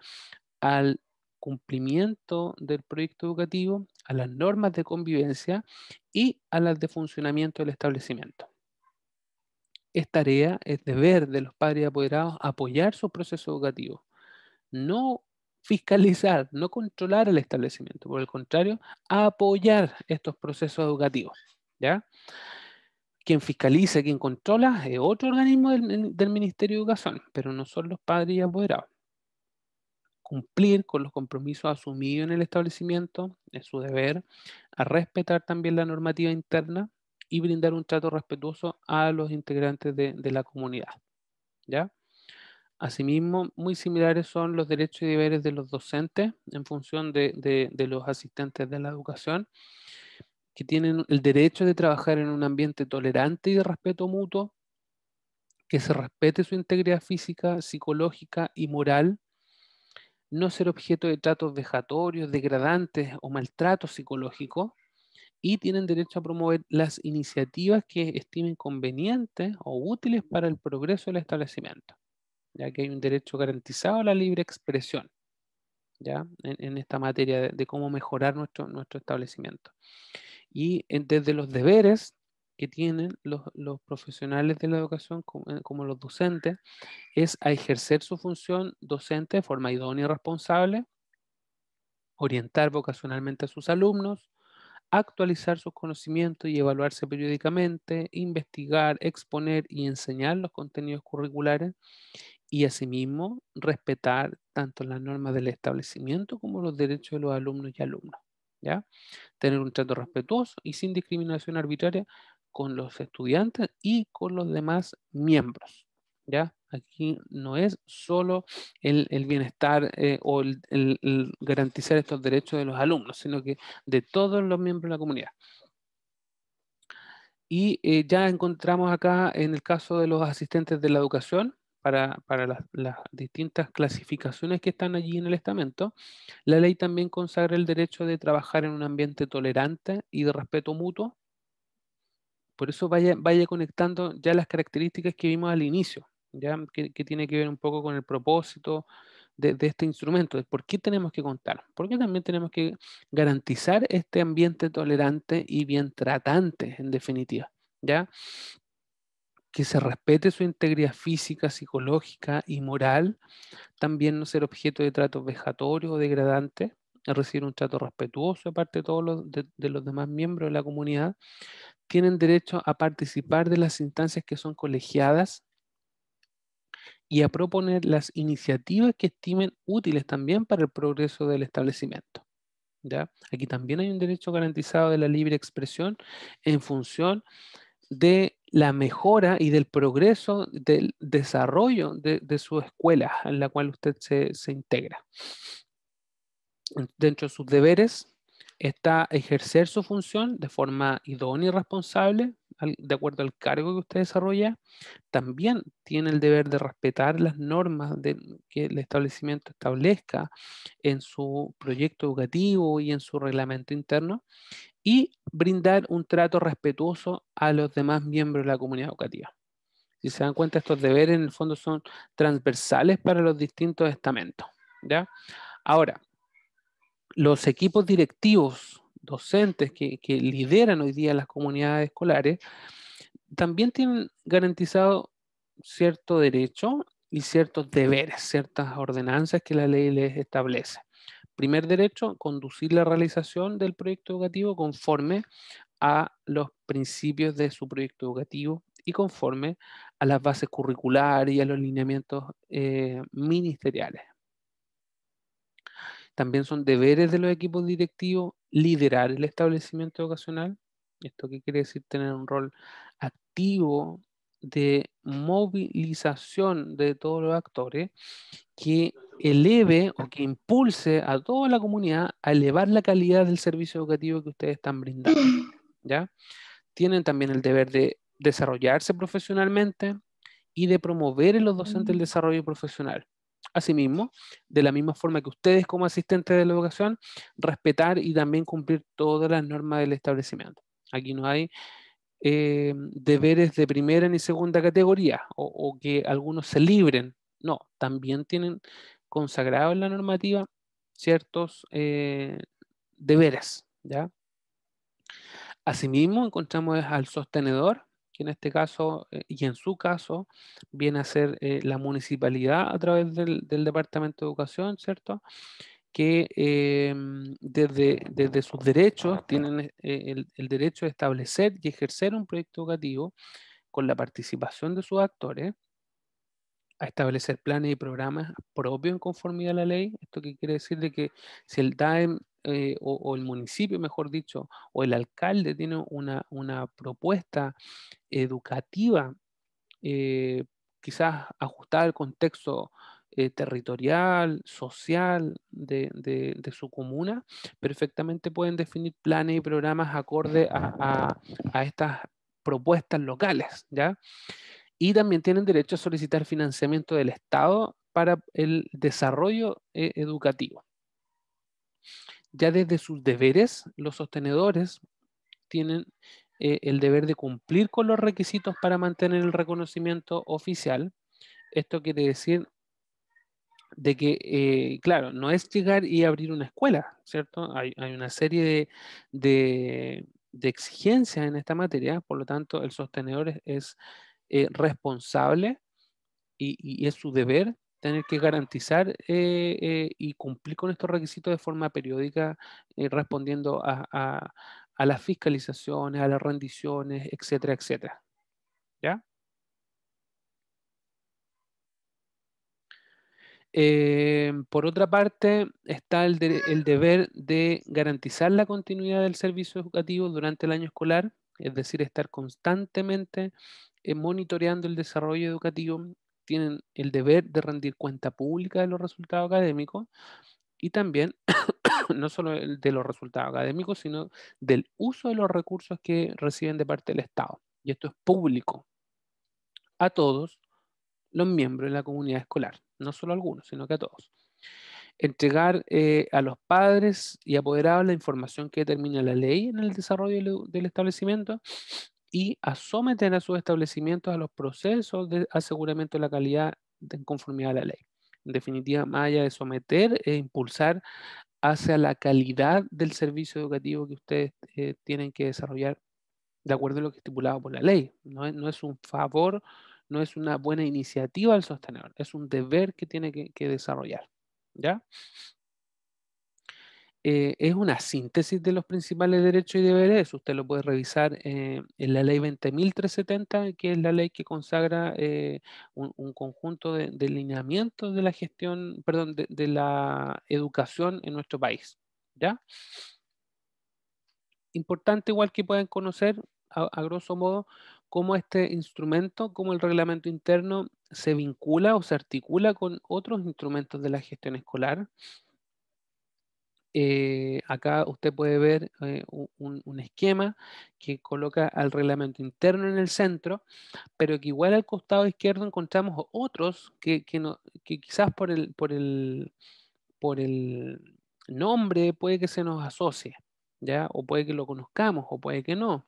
al cumplimiento del proyecto educativo, a las normas de convivencia y a las de funcionamiento del establecimiento. Esta tarea, es deber de los padres y apoderados apoyar su proceso educativo, no fiscalizar, no controlar el establecimiento, por el contrario, apoyar estos procesos educativos. ¿ya? Quien fiscaliza, quien controla es otro organismo del, Ministerio de Educación, pero no son los padres y apoderados. Cumplir con los compromisos asumidos en el establecimiento es su deber, a respetar también la normativa interna y brindar un trato respetuoso a los integrantes de, de la comunidad. ¿Ya? Asimismo, muy similares son los derechos y deberes de los docentes en función de, los asistentes de la educación, que tienen el derecho de trabajar en un ambiente tolerante y de respeto mutuo, que se respete su integridad física, psicológica y moral, no ser objeto de tratos vejatorios, degradantes o maltrato psicológico, y tienen derecho a promover las iniciativas que estimen convenientes o útiles para el progreso del establecimiento ya que hay un derecho garantizado a la libre expresión ya en, esta materia de, cómo mejorar nuestro, nuestro establecimiento. Y eh, desde los deberes que tienen los, profesionales de la educación eh, como, los docentes es a ejercer su función docente de forma idónea y responsable, orientar vocacionalmente a sus alumnos, actualizar sus conocimientos y evaluarse periódicamente, investigar, exponer y enseñar los contenidos curriculares y asimismo respetar tanto las normas del establecimiento como los derechos de los alumnos y alumnas. ¿ya? Tener un trato respetuoso y sin discriminación arbitraria con los estudiantes y con los demás miembros. ¿ya? Aquí no es solo el, bienestar eh, o el, garantizar estos derechos de los alumnos, sino que de todos los miembros de la comunidad. Y eh, ya encontramos acá en el caso de los asistentes de la educación, para, para las, distintas clasificaciones que están allí en el estamento, la ley también consagra el derecho de trabajar en un ambiente tolerante y de respeto mutuo. Por eso vaya, vaya conectando ya las características que vimos al inicio, ya que, tiene que ver un poco con el propósito de, de, este instrumento, de por qué tenemos que contar, por qué también tenemos que garantizar este ambiente tolerante y bien tratante, en definitiva. ¿Ya? que se respete su integridad física, psicológica y moral, también no ser objeto de trato vejatorio o degradantes, recibir un trato respetuoso aparte de todos los, los demás miembros de la comunidad, tienen derecho a participar de las instancias que son colegiadas y a proponer las iniciativas que estimen útiles también para el progreso del establecimiento. ¿Ya? Aquí también hay un derecho garantizado de la libre expresión en función de la mejora y del progreso del desarrollo de, su escuela en la cual usted se, integra. Dentro de sus deberes está ejercer su función de forma idónea y responsable, de acuerdo al cargo que usted desarrolla. También tiene el deber de respetar las normas que el establecimiento establezca en su proyecto educativo y en su reglamento interno y brindar un trato respetuoso a los demás miembros de la comunidad educativa. Si se dan cuenta, estos deberes en el fondo son transversales para los distintos estamentos. ¿ya? Ahora, los equipos directivos, docentes que, que lideran hoy día las comunidades escolares, también tienen garantizado cierto derecho y ciertos deberes, ciertas ordenanzas que la ley les establece primer derecho, conducir la realización del proyecto educativo conforme a los principios de su proyecto educativo y conforme a las bases curriculares y a los lineamientos eh, ministeriales. También son deberes de los equipos directivos liderar el establecimiento educacional. ¿Esto qué quiere decir? Tener un rol activo de movilización de todos los actores que eleve o que impulse a toda la comunidad a elevar la calidad del servicio educativo que ustedes están brindando. ¿ya? Tienen también el deber de desarrollarse profesionalmente y de promover en los docentes el mm. desarrollo profesional. Asimismo, de la misma forma que ustedes como asistentes de la educación, respetar y también cumplir todas las normas del establecimiento. Aquí no hay eh, deberes de primera ni segunda categoría o que algunos se libren. No, también tienen consagrado en la normativa ciertos eh, deberes, ¿ya? Asimismo, encontramos al sostenedor, que en este caso eh, y en su caso viene a ser eh, la municipalidad a través del, Departamento de Educación, ¿cierto? Que desde, desde, sus derechos tienen el, derecho de establecer y ejercer un proyecto educativo con la participación de sus actores, establecer planes y programas propios en conformidad a la ley. Esto qué quiere decir de que si el DAEM eh, o, el municipio, mejor dicho, o el alcalde tiene una, una propuesta educativa, eh, quizás ajustada al contexto eh, territorial, social de, de, su comuna, perfectamente pueden definir planes y programas acorde a, a, a estas propuestas locales, ¿ya? y también tienen derecho a solicitar financiamiento del Estado para el desarrollo eh, educativo. Ya desde sus deberes, los sostenedores tienen eh, el deber de cumplir con los requisitos para mantener el reconocimiento oficial. Esto quiere decir de que, eh, claro, no es llegar y abrir una escuela, ¿cierto? Hay, una serie de, de, exigencias en esta materia, por lo tanto, el sostenedor es eh, responsable y, es su deber tener que garantizar eh, eh, y cumplir con estos requisitos de forma periódica, respondiendo a, las fiscalizaciones, a las rendiciones, etcétera, etcétera. ¿Ya? por otra parte, está el deber de garantizar la continuidad del servicio educativo durante el año escolar es decir, estar constantemente eh, monitoreando el desarrollo educativo, tienen el deber de rendir cuenta pública de los resultados académicos y también no solo de los resultados académicos, sino del uso de los recursos que reciben de parte del Estado. Y esto es público a todos los miembros de la comunidad escolar, no solo a algunos, sino que a todos entregar eh, a los padres y apoderados la información que determina la ley en el desarrollo del establecimiento y someter a sus establecimientos a los procesos de aseguramiento de la calidad en conformidad a la ley. En definitiva, más allá de someter e impulsar hacia la calidad del servicio educativo que ustedes eh, tienen que desarrollar de acuerdo a lo que estipulado por la ley. No es, un favor, no es una buena iniciativa al sostenedor, es un deber que tiene que desarrollar. ¿ya? Eh, es una síntesis de los principales derechos y deberes. Usted lo puede revisar eh, en la ley 20.370, que es la ley que consagra eh, un, conjunto de, lineamientos de la gestión, perdón, de, la educación en nuestro país. ¿ya? Importante igual que pueden conocer, a grosso modo, cómo este instrumento, cómo el reglamento interno se vincula o se articula con otros instrumentos de la gestión escolar. Eh, acá usted puede ver eh, un, esquema que coloca al reglamento interno en el centro, pero que igual al costado izquierdo encontramos otros que, quizás por el, por el nombre puede que se nos asocie, ¿ya? o puede que lo conozcamos o puede que no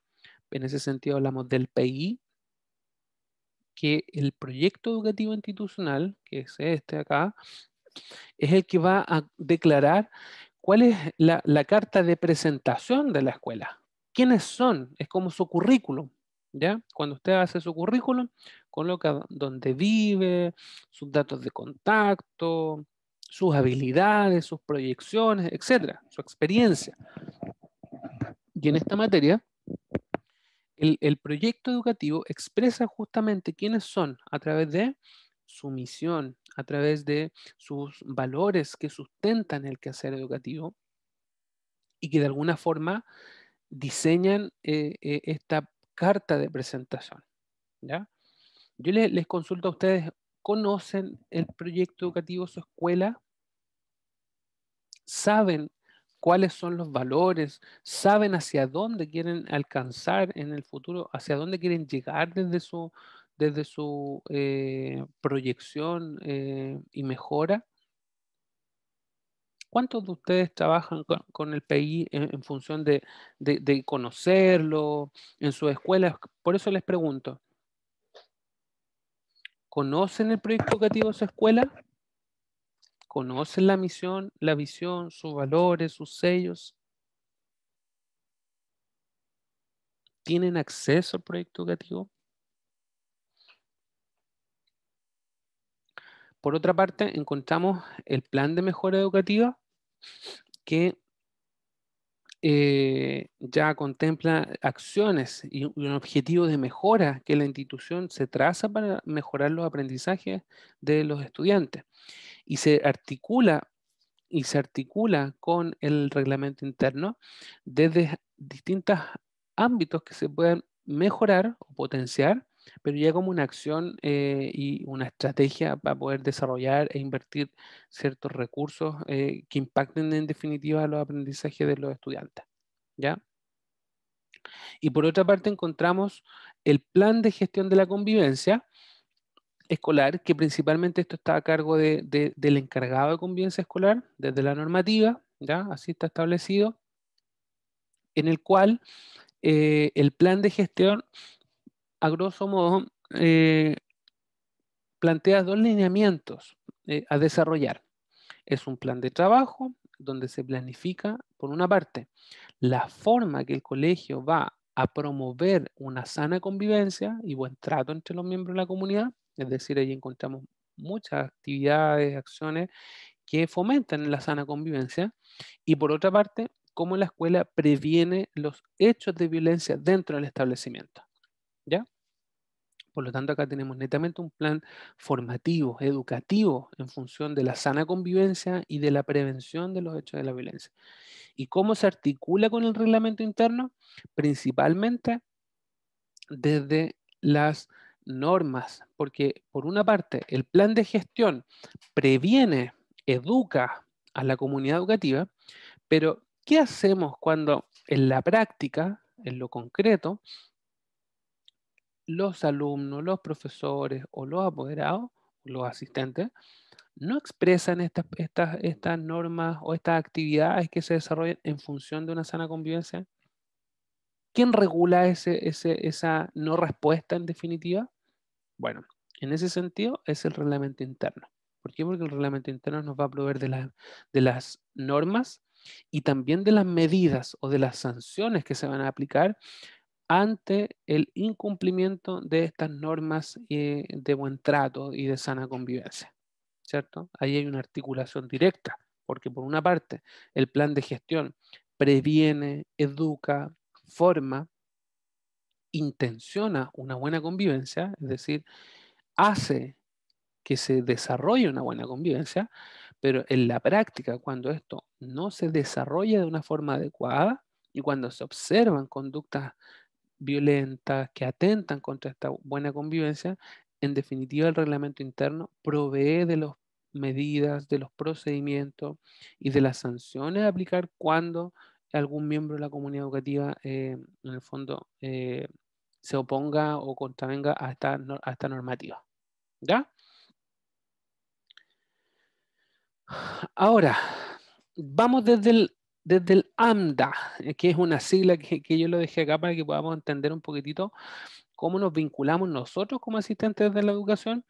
en ese sentido hablamos del PI, que el proyecto educativo institucional, que es este acá, es el que va a declarar cuál es la, carta de presentación de la escuela. ¿Quiénes son? Es como su currículum. ¿Ya? Cuando usted hace su currículum, coloca dónde vive, sus datos de contacto, sus habilidades, sus proyecciones, etcétera, su experiencia. Y en esta materia, el, proyecto educativo expresa justamente quiénes son a través de su misión, a través de sus valores que sustentan el quehacer educativo y que de alguna forma diseñan eh, eh, esta carta de presentación. ¿ya? Yo les consulto a ustedes, ¿conocen el proyecto educativo, su escuela? ¿Saben cuáles son los valores, saben hacia dónde quieren alcanzar en el futuro, hacia dónde quieren llegar desde su, desde su eh, proyección eh, y mejora. ¿Cuántos de ustedes trabajan con, el PI en, función de, de, conocerlo en sus escuelas? Por eso les pregunto. ¿Conocen el proyecto educativo de su escuela? ¿Conocen la misión, la visión, sus valores, sus sellos? ¿Tienen acceso al proyecto educativo? Por otra parte, encontramos el plan de mejora educativa que eh, ya contempla acciones y un objetivo de mejora que la institución se traza para mejorar los aprendizajes de los estudiantes y se articula y se articula con el reglamento interno desde distintos ámbitos que se puedan mejorar o potenciar, pero ya como una acción eh, y una estrategia para poder desarrollar e invertir ciertos recursos eh, que impacten en definitiva los aprendizajes de los estudiantes. ¿ya? Y por otra parte encontramos el plan de gestión de la convivencia, escolar, que principalmente esto está a cargo del encargado de convivencia escolar, desde la normativa, ¿ya? así está establecido, en el cual eh, el plan de gestión, a grosso modo, eh, plantea dos lineamientos eh, a desarrollar. Es un plan de trabajo donde se planifica, por una parte, la forma que el colegio va a promover una sana convivencia y buen trato entre los miembros de la comunidad, es decir, ahí encontramos muchas actividades, acciones que fomentan la sana convivencia. Y por otra parte, cómo la escuela previene los hechos de violencia dentro del establecimiento. ¿Ya? Por lo tanto, acá tenemos netamente un plan formativo, educativo, en función de la sana convivencia y de la prevención de los hechos de la violencia. ¿Y cómo se articula con el reglamento interno? Principalmente desde las normas, porque por una parte el plan de gestión previene, educa a la comunidad educativa, pero ¿qué hacemos cuando en la práctica, en lo concreto, los alumnos, los profesores o los apoderados, los asistentes, no expresan estas, estas, normas o estas actividades que se desarrollan en función de una sana convivencia? ¿Quién regula esa no respuesta en definitiva? Bueno, en ese sentido es el reglamento interno. ¿Por qué? Porque el reglamento interno nos va a proveer de, las normas y también de las medidas o de las sanciones que se van a aplicar ante el incumplimiento de estas normas eh, de buen trato y de sana convivencia. ¿Cierto? Ahí hay una articulación directa, porque por una parte el plan de gestión previene, educa, forma, intenciona una buena convivencia, es decir, hace que se desarrolle una buena convivencia, pero en la práctica, cuando esto no se desarrolla de una forma adecuada y cuando se observan conductas violentas que atentan contra esta buena convivencia, en definitiva el reglamento interno provee de las medidas, de los procedimientos y de las sanciones a aplicar cuando algún miembro de la comunidad educativa eh, en el fondo eh, se oponga o contravenga a esta, normativa. ¿Ya? Ahora, vamos desde el, desde el AMDA, eh, que es una sigla que, que, yo lo dejé acá para que podamos entender un poquitito cómo nos vinculamos nosotros como asistentes de la educación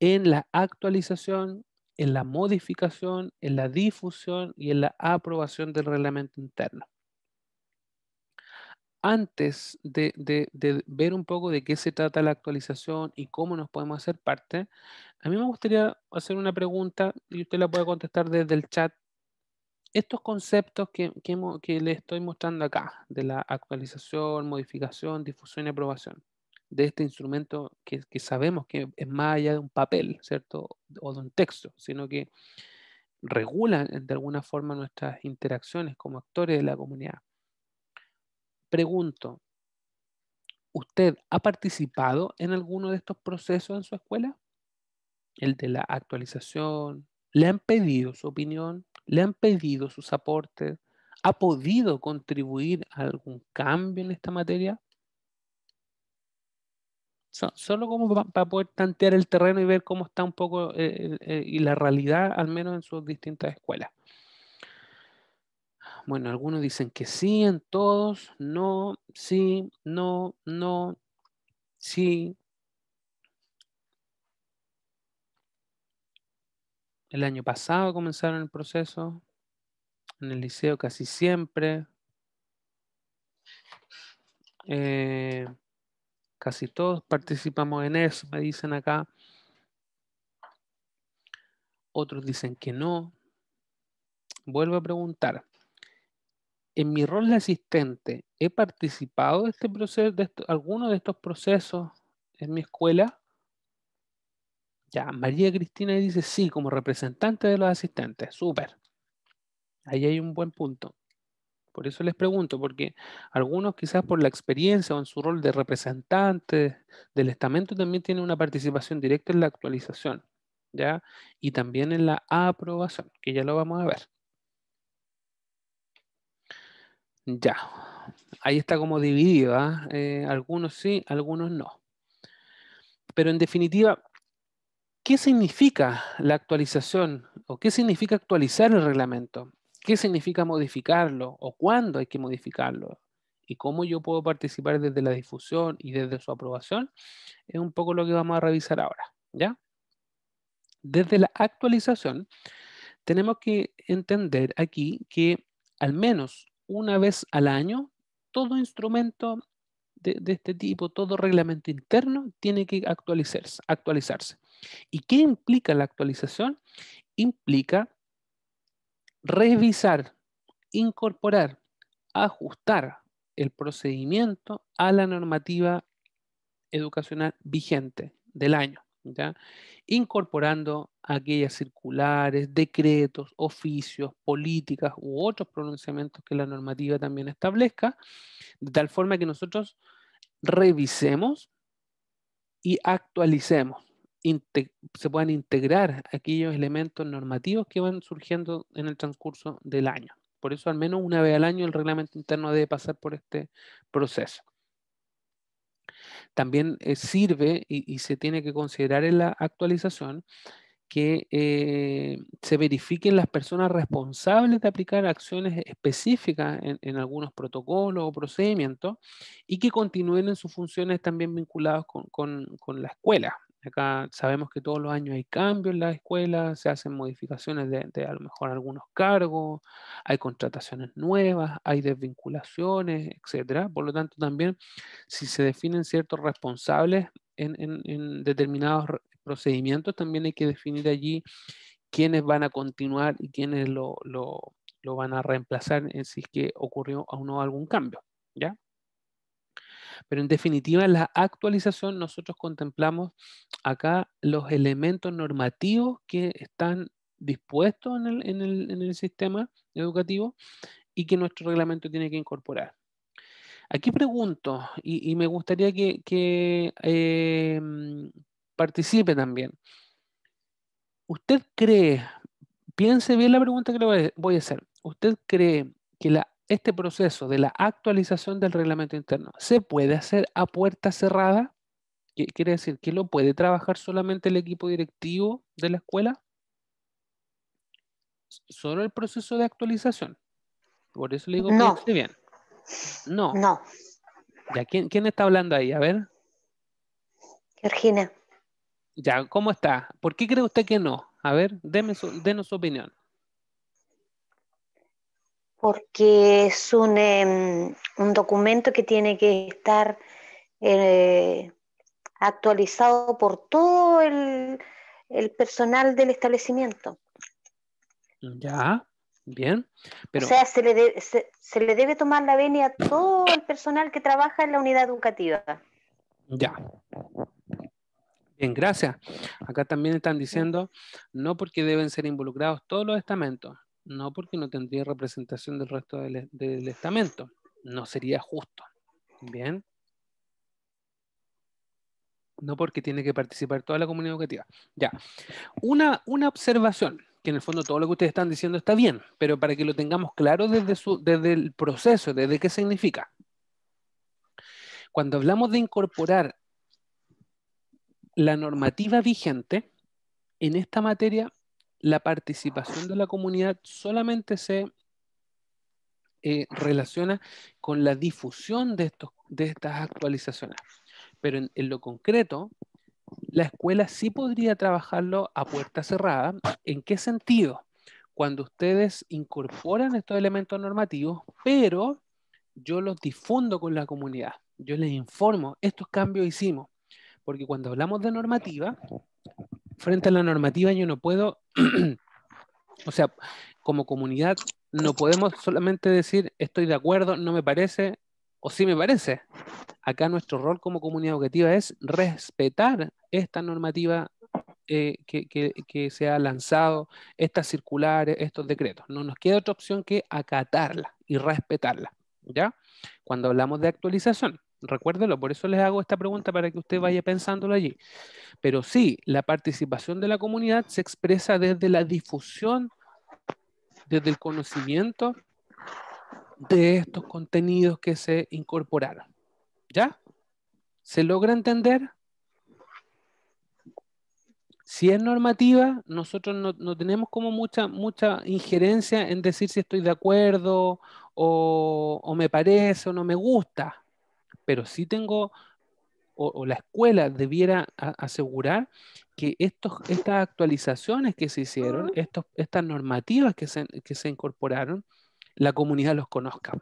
en la actualización, en la modificación, en la difusión y en la aprobación del reglamento interno antes de, ver un poco de qué se trata la actualización y cómo nos podemos hacer parte, a mí me gustaría hacer una pregunta y usted la puede contestar desde el chat. Estos conceptos que, le estoy mostrando acá, de la actualización, modificación, difusión y aprobación, de este instrumento que, sabemos que es más allá de un papel, ¿cierto? O de un texto, sino que regulan eh, de alguna forma nuestras interacciones como actores de la comunidad pregunto, ¿usted ha participado en alguno de estos procesos en su escuela? El de la actualización, le han pedido su opinión, le han pedido sus aportes, ha podido contribuir a algún cambio en esta materia. solo como para poder tantear el terreno y ver cómo está un poco eh, eh, eh, y la realidad, al menos en sus distintas escuelas. Bueno, algunos dicen que sí en todos, no, sí, no, no, sí. El año pasado comenzaron el proceso, en el liceo casi siempre. Eh, casi todos participamos en eso, me dicen acá. Otros dicen que no. Vuelvo a preguntar en mi rol de asistente, ¿he participado de este proceso, de alguno de estos procesos en mi escuela? Ya, María Cristina dice sí, como representante de los asistentes. Súper. Ahí hay un buen punto. Por eso les pregunto, porque algunos quizás por la experiencia o en su rol de representante del estamento también tienen una participación directa en la actualización, ¿ya? Y también en la aprobación, que ya lo vamos a ver. Ya, ahí está como dividido, ¿eh? Eh, algunos sí, algunos no. Pero en definitiva, ¿qué significa la actualización o qué significa actualizar el reglamento? ¿Qué significa modificarlo o cuándo hay que modificarlo? Y cómo yo puedo participar desde la difusión y desde su aprobación es un poco lo que vamos a revisar ahora, ¿ya? Desde la actualización tenemos que entender aquí que al menos una vez al año, todo instrumento de, este tipo, todo reglamento interno tiene que actualizarse, actualizarse. ¿Y qué implica la actualización? Implica revisar, incorporar, ajustar el procedimiento a la normativa educacional vigente del año. ¿ya? incorporando aquellas circulares, decretos, oficios, políticas u otros pronunciamientos que la normativa también establezca, de tal forma que nosotros revisemos y actualicemos. se puedan integrar aquellos elementos normativos que van surgiendo en el transcurso del año. Por eso al menos una vez al año el reglamento interno debe pasar por este proceso también eh, sirve y, se tiene que considerar en la actualización que eh, se verifiquen las personas responsables de aplicar acciones específicas en, algunos protocolos o procedimientos y que continúen en sus funciones también vinculadas con la escuela. Acá sabemos que todos los años hay cambios en las escuela, se hacen modificaciones de, a lo mejor algunos cargos, hay contrataciones nuevas, hay desvinculaciones, etc. Por lo tanto, también si se definen ciertos responsables en, determinados procedimientos, también hay que definir allí quiénes van a continuar y quiénes lo, van a reemplazar en si es que ocurrió a no algún cambio. ¿Ya? Pero en definitiva, en la actualización nosotros contemplamos acá los elementos normativos que están dispuestos en el, sistema educativo y que nuestro reglamento tiene que incorporar. Aquí pregunto, y, me gustaría que, em, participe también. ¿Usted cree, piense bien la pregunta que le voy a hacer, ¿usted cree que la este proceso de la actualización del reglamento interno se puede hacer a puerta cerrada, quiere decir que lo puede trabajar solamente el equipo directivo de la escuela, solo el proceso de actualización. Por eso le digo no. que bien. No. No. Ya, ¿quién, ¿quién, está hablando ahí? A ver. Georgina. Ya, ¿cómo está? ¿Por qué cree usted que no? A ver, denos su opinión porque es em, un, documento que tiene que estar eh, actualizado por todo el, personal del establecimiento. Ya, bien. O sea, se le, se le debe tomar la venia a todo el personal que trabaja en la unidad educativa. Ya. Bien, gracias. Acá también están diciendo, no porque deben ser involucrados todos los estamentos, no porque no tendría representación del resto del, estamento. No sería justo. Bien. No porque tiene que participar toda la comunidad educativa. Ya. Una, una observación, que en el fondo todo lo que ustedes están diciendo está bien, pero para que lo tengamos claro desde, su, desde el proceso, desde qué significa. Cuando hablamos de incorporar la normativa vigente, en esta materia la participación de la comunidad solamente se eh, relaciona con la difusión de, estos, de estas actualizaciones. Pero en, en lo concreto, la escuela sí podría trabajarlo a puerta cerrada. ¿En qué sentido? Cuando ustedes incorporan estos elementos normativos, pero yo los difundo con la comunidad. Yo les informo, estos cambios hicimos. Porque cuando hablamos de normativa, frente a la normativa yo no puedo, o sea, como comunidad no podemos solamente decir estoy de acuerdo, no me parece o sí me parece. Acá nuestro rol como comunidad educativa es respetar esta normativa eh, que, que, se ha lanzado, estas circulares, estos decretos. No nos queda otra opción que acatarla y respetarla. ¿ya? Cuando hablamos de actualización, recuérdelo, por eso les hago esta pregunta para que usted vaya pensándolo allí. Pero sí, la participación de la comunidad se expresa desde la difusión, desde el conocimiento de estos contenidos que se incorporaron. ¿Ya? ¿Se logra entender? Si es normativa, nosotros no, tenemos como mucha, mucha injerencia en decir si estoy de acuerdo o me parece o no me gusta pero sí tengo, o, la escuela debiera asegurar que estos, estas actualizaciones que se hicieron, estos, estas normativas que se, que se incorporaron, la comunidad los conozca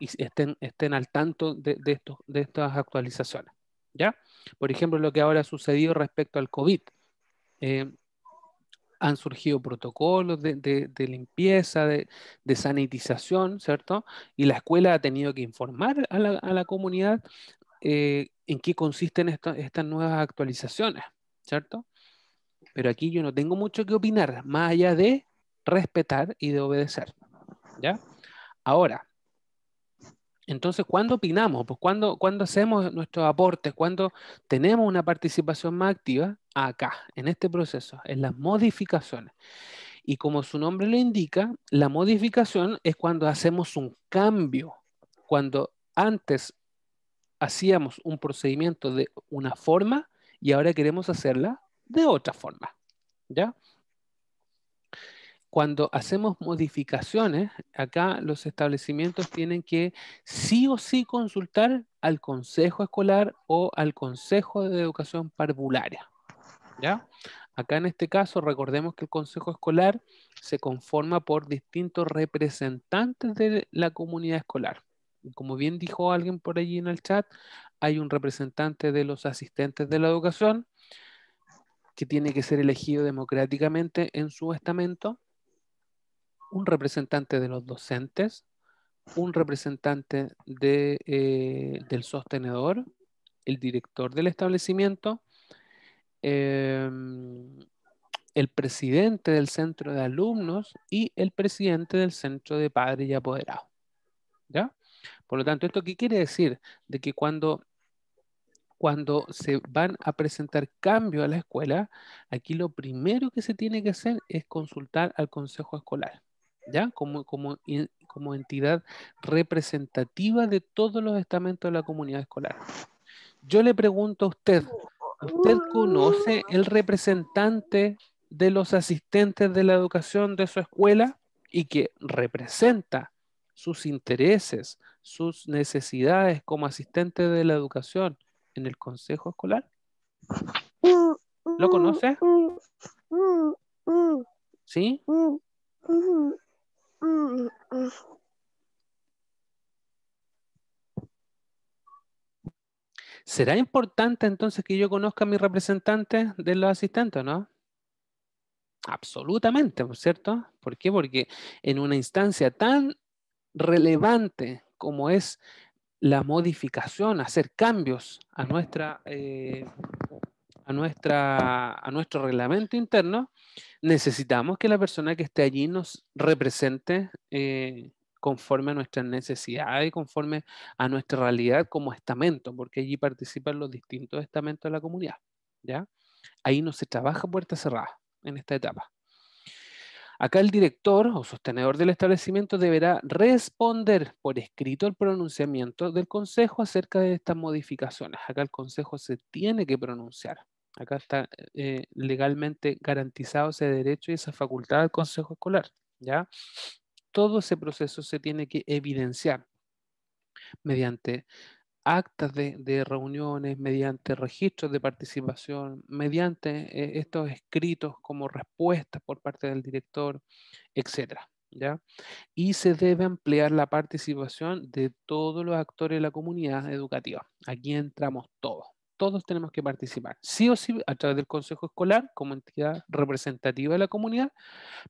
y estén, estén al tanto de, de, de estas actualizaciones. ¿ya? Por ejemplo, lo que ahora ha sucedido respecto al COVID. Eh, han surgido protocolos de, limpieza, de, sanitización, ¿cierto? Y la escuela ha tenido que informar a la, comunidad eh, en qué consisten estas nuevas actualizaciones, ¿cierto? Pero aquí yo no tengo mucho que opinar, más allá de respetar y de obedecer, ¿ya? Ahora, entonces, ¿cuándo opinamos? Pues cuando, hacemos nuestros aportes, cuando tenemos una participación más activa, acá, en este proceso, en las modificaciones. Y como su nombre lo indica, la modificación es cuando hacemos un cambio, cuando antes hacíamos un procedimiento de una forma y ahora queremos hacerla de otra forma. ¿Ya? cuando hacemos modificaciones, acá los establecimientos tienen que sí o sí consultar al Consejo Escolar o al Consejo de Educación Parvularia. Acá en este caso, recordemos que el Consejo Escolar se conforma por distintos representantes de la comunidad escolar. Como bien dijo alguien por allí en el chat, hay un representante de los asistentes de la educación que tiene que ser elegido democráticamente en su estamento un representante de los docentes, un representante de, eh, del sostenedor, el director del establecimiento, em, el presidente del centro de alumnos y el presidente del centro de padres y apoderados. ¿Ya? Por lo tanto, ¿esto qué quiere decir? De que cuando, cuando se van a presentar cambios a la escuela, aquí lo primero que se tiene que hacer es consultar al consejo escolar. ¿ya? Como, como, como entidad representativa de todos los estamentos de la comunidad escolar. Yo le pregunto a usted, ¿usted conoce el representante de los asistentes de la educación de su escuela y que representa sus intereses, sus necesidades como asistente de la educación en el consejo escolar? ¿Lo conoce? Mm, mm, mm, ¿Sí? Mm, mm. ¿Será importante entonces que yo conozca a mi representante de los asistentes, no? Absolutamente, ¿por cierto? ¿Por qué? Porque en una instancia tan relevante como es la modificación, hacer cambios a nuestra eh, a, nuestra, a nuestro reglamento interno, necesitamos que la persona que esté allí nos represente eh, conforme a nuestras necesidades y conforme a nuestra realidad como estamento, porque allí participan los distintos estamentos de la comunidad. ¿ya? Ahí no se trabaja puerta cerrada en esta etapa. Acá el director o sostenedor del establecimiento deberá responder por escrito el pronunciamiento del consejo acerca de estas modificaciones. Acá el consejo se tiene que pronunciar. Acá está eh, legalmente garantizado ese derecho y esa facultad del consejo escolar, ¿ya? Todo ese proceso se tiene que evidenciar mediante actas de, reuniones, mediante registros de participación, mediante eh, estos escritos como respuestas por parte del director, etc. Y se debe ampliar la participación de todos los actores de la comunidad educativa. Aquí entramos todos todos tenemos que participar, sí o sí, a través del Consejo Escolar como entidad representativa de la comunidad,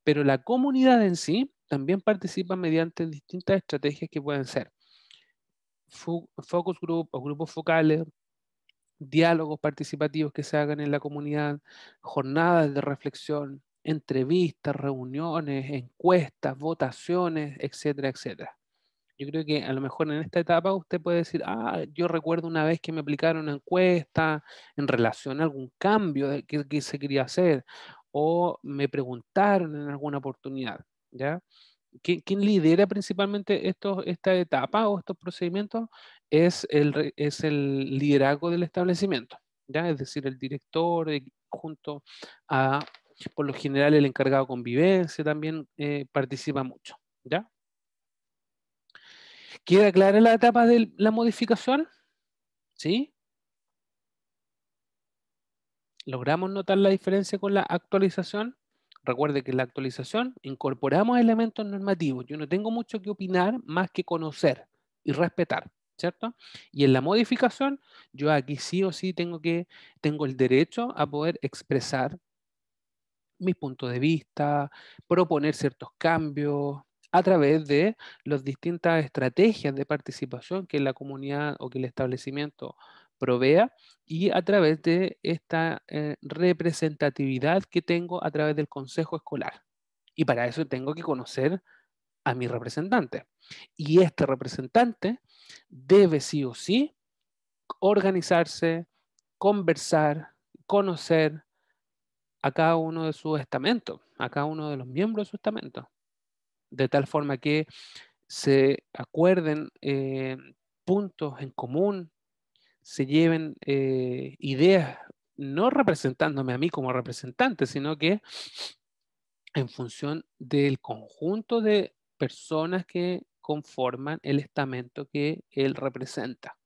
pero la comunidad en sí también participa mediante distintas estrategias que pueden ser focus group o grupos focales, diálogos participativos que se hagan en la comunidad, jornadas de reflexión, entrevistas, reuniones, encuestas, votaciones, etcétera, etcétera. Yo creo que a lo mejor en esta etapa usted puede decir, ah, yo recuerdo una vez que me aplicaron una encuesta en relación a algún cambio que, se quería hacer, o me preguntaron en alguna oportunidad, ¿ya? ¿Quién lidera principalmente esta etapa o estos procedimientos? Es el, es el liderazgo del establecimiento, ¿ya? Es decir, el director junto a, por lo general, el encargado de convivencia también eh, participa mucho, ¿ya? ¿Queda clara la etapa de la modificación? ¿Sí? ¿Logramos notar la diferencia con la actualización? Recuerde que en la actualización incorporamos elementos normativos. Yo no tengo mucho que opinar más que conocer y respetar, ¿cierto? Y en la modificación, yo aquí sí o sí tengo, que, tengo el derecho a poder expresar mis puntos de vista, proponer ciertos cambios, a través de las distintas estrategias de participación que la comunidad o que el establecimiento provea y a través de esta eh, representatividad que tengo a través del consejo escolar. Y para eso tengo que conocer a mi representante. Y este representante debe sí o sí organizarse, conversar, conocer a cada uno de sus estamentos, a cada uno de los miembros de su estamento de tal forma que se acuerden eh, puntos en común, se lleven eh, ideas, no representándome a mí como representante, sino que en función del conjunto de personas que conforman el estamento que él representa.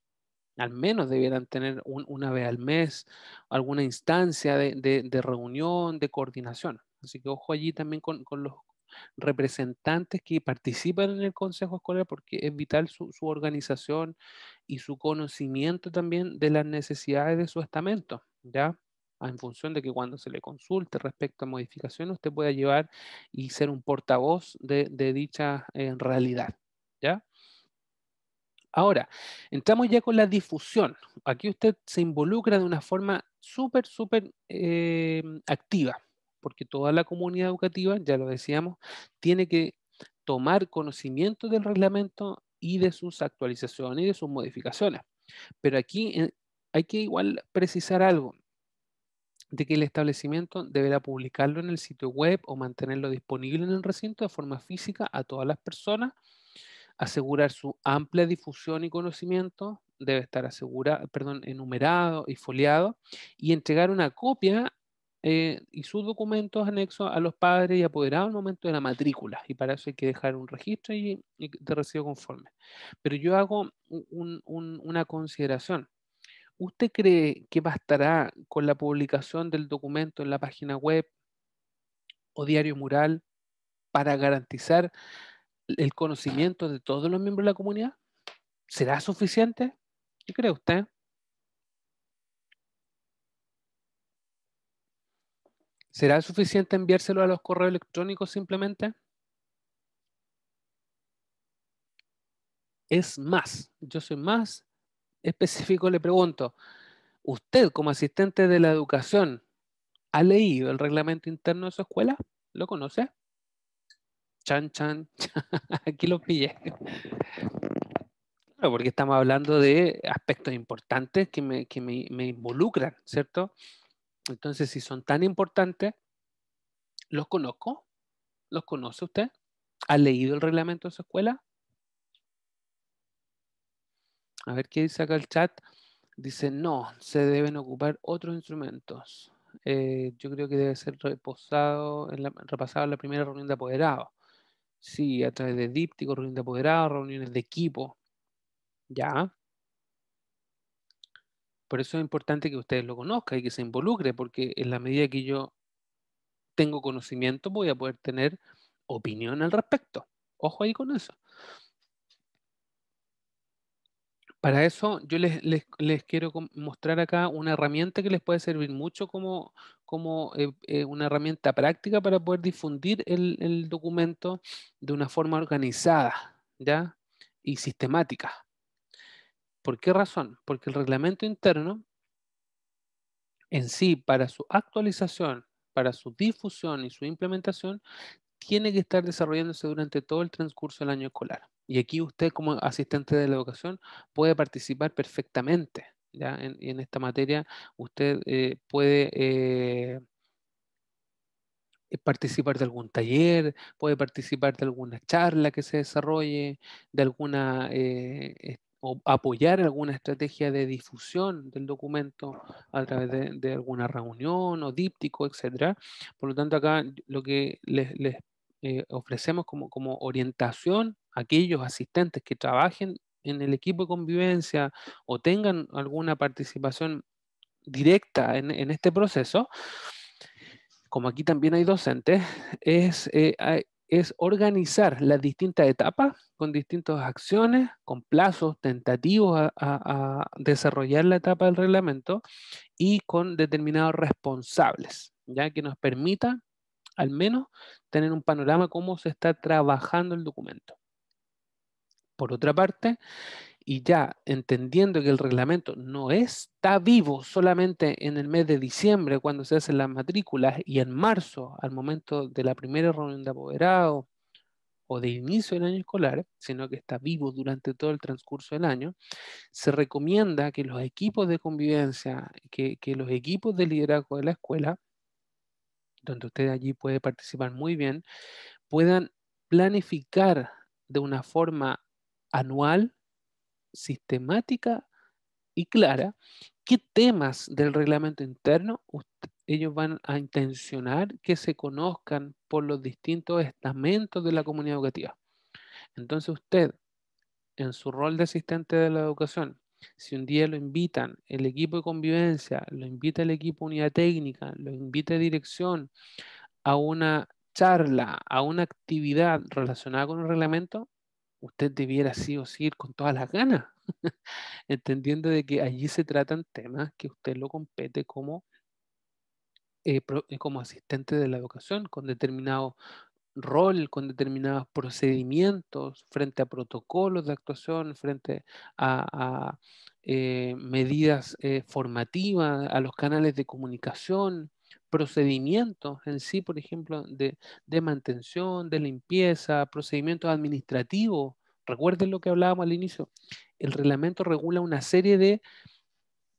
Al menos debieran tener una vez al mes alguna instancia de, reunión, de coordinación. Así que ojo allí también con, con los representantes que participan en el Consejo Escolar porque es vital su, organización y su conocimiento también de las necesidades de su estamento, ¿ya? en función de que cuando se le consulte respecto a modificaciones, usted pueda llevar y ser un portavoz de, dicha eh, realidad. ¿ya? Ahora, entramos ya con la difusión. Aquí usted se involucra de una forma súper, súper eh, activa porque toda la comunidad educativa, ya lo decíamos, tiene que tomar conocimiento del reglamento y de sus actualizaciones y de sus modificaciones. Pero aquí eh, hay que igual precisar algo, de que el establecimiento deberá publicarlo en el sitio web o mantenerlo disponible en el recinto de forma física a todas las personas, asegurar su amplia difusión y conocimiento, debe estar asegura, perdón, enumerado y foliado, y entregar una copia eh, y sus documentos anexos a los padres y apoderados en el momento de la matrícula. Y para eso hay que dejar un registro y, de te recibo conforme. Pero yo hago una consideración. ¿Usted cree que bastará con la publicación del documento en la página web o diario mural para garantizar el conocimiento de todos los miembros de la comunidad? ¿Será suficiente? ¿Qué cree usted? ¿Será suficiente enviárselo a los correos electrónicos simplemente? Es más, yo soy más específico, le pregunto, ¿usted como asistente de la educación ha leído el reglamento interno de su escuela? ¿Lo conoce? Chan, chan, chan. aquí lo pillé. Porque estamos hablando de aspectos importantes que me, me involucran, ¿cierto? Entonces, si son tan importantes, ¿los conozco? ¿Los conoce usted? ¿Ha leído el reglamento de su escuela? A ver qué dice acá el chat. Dice, no, se deben ocupar otros instrumentos. Eh, yo creo que debe ser reposado en la, repasado en la primera reunión de apoderados. Sí, a través de dípticos, reunión de apoderados, reuniones de equipo. Ya. Por eso es importante que ustedes lo conozcan y que se involucren, porque en la medida que yo tengo conocimiento voy a poder tener opinión al respecto. Ojo ahí con eso. Para eso yo les, quiero mostrar acá una herramienta que les puede servir mucho como, como eh, eh, una herramienta práctica para poder difundir el, documento de una forma organizada y sistemática. ¿Por qué razón? Porque el reglamento interno en sí, para su actualización, para su difusión y su implementación, tiene que estar desarrollándose durante todo el transcurso del año escolar. Y aquí usted como asistente de la educación puede participar perfectamente. En, esta materia usted eh, puede... Eh, participar de algún taller, puede participar de alguna charla que se desarrolle, de alguna eh, o apoyar alguna estrategia de difusión del documento a través de, alguna reunión o díptico, etc. Por lo tanto, acá lo que les, eh, ofrecemos como, como orientación a aquellos asistentes que trabajen en el equipo de convivencia o tengan alguna participación directa en, este proceso, como aquí también hay docentes, es eh, es organizar las distintas etapas con distintas acciones, con plazos tentativos a, desarrollar la etapa del reglamento y con determinados responsables, ya que nos permita al menos tener un panorama cómo se está trabajando el documento. Por otra parte, y ya entendiendo que el reglamento no está vivo solamente en el mes de diciembre cuando se hacen las matrículas y en marzo al momento de la primera reunión de apoderados o de inicio del año escolar, sino que está vivo durante todo el transcurso del año, se recomienda que los equipos de convivencia, que, que los equipos de liderazgo de la escuela, donde usted allí puede participar muy bien, puedan planificar de una forma anual sistemática y clara qué temas del reglamento interno ellos van a intencionar que se conozcan por los distintos estamentos de la comunidad educativa. Entonces usted, en su rol de asistente de la educación, si un día lo invitan el equipo de convivencia, lo invita el equipo unidad técnica, lo invita dirección a una charla, a una actividad relacionada con un reglamento, usted debiera sí o sí ir con todas las ganas, entendiendo de que allí se tratan temas que usted lo compete como, eh, eh, como asistente de la educación, con determinado rol, con determinados procedimientos, frente a protocolos de actuación, frente a, eh, medidas formativas, a los canales de comunicación, procedimientos en sí, por ejemplo, de, mantención, de limpieza, procedimientos administrativos. Recuerden lo que hablábamos al inicio. El reglamento regula una serie de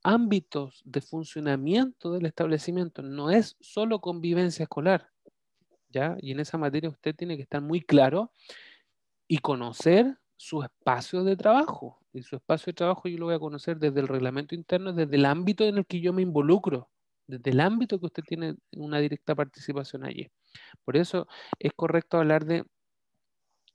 ámbitos de funcionamiento del establecimiento. No es solo convivencia escolar. ¿ya? Y en esa materia usted tiene que estar muy claro y conocer su espacio de trabajo. Y su espacio de trabajo yo lo voy a conocer desde el reglamento interno, desde el ámbito en el que yo me involucro desde el ámbito que usted tiene una directa participación allí. Por eso es correcto hablar de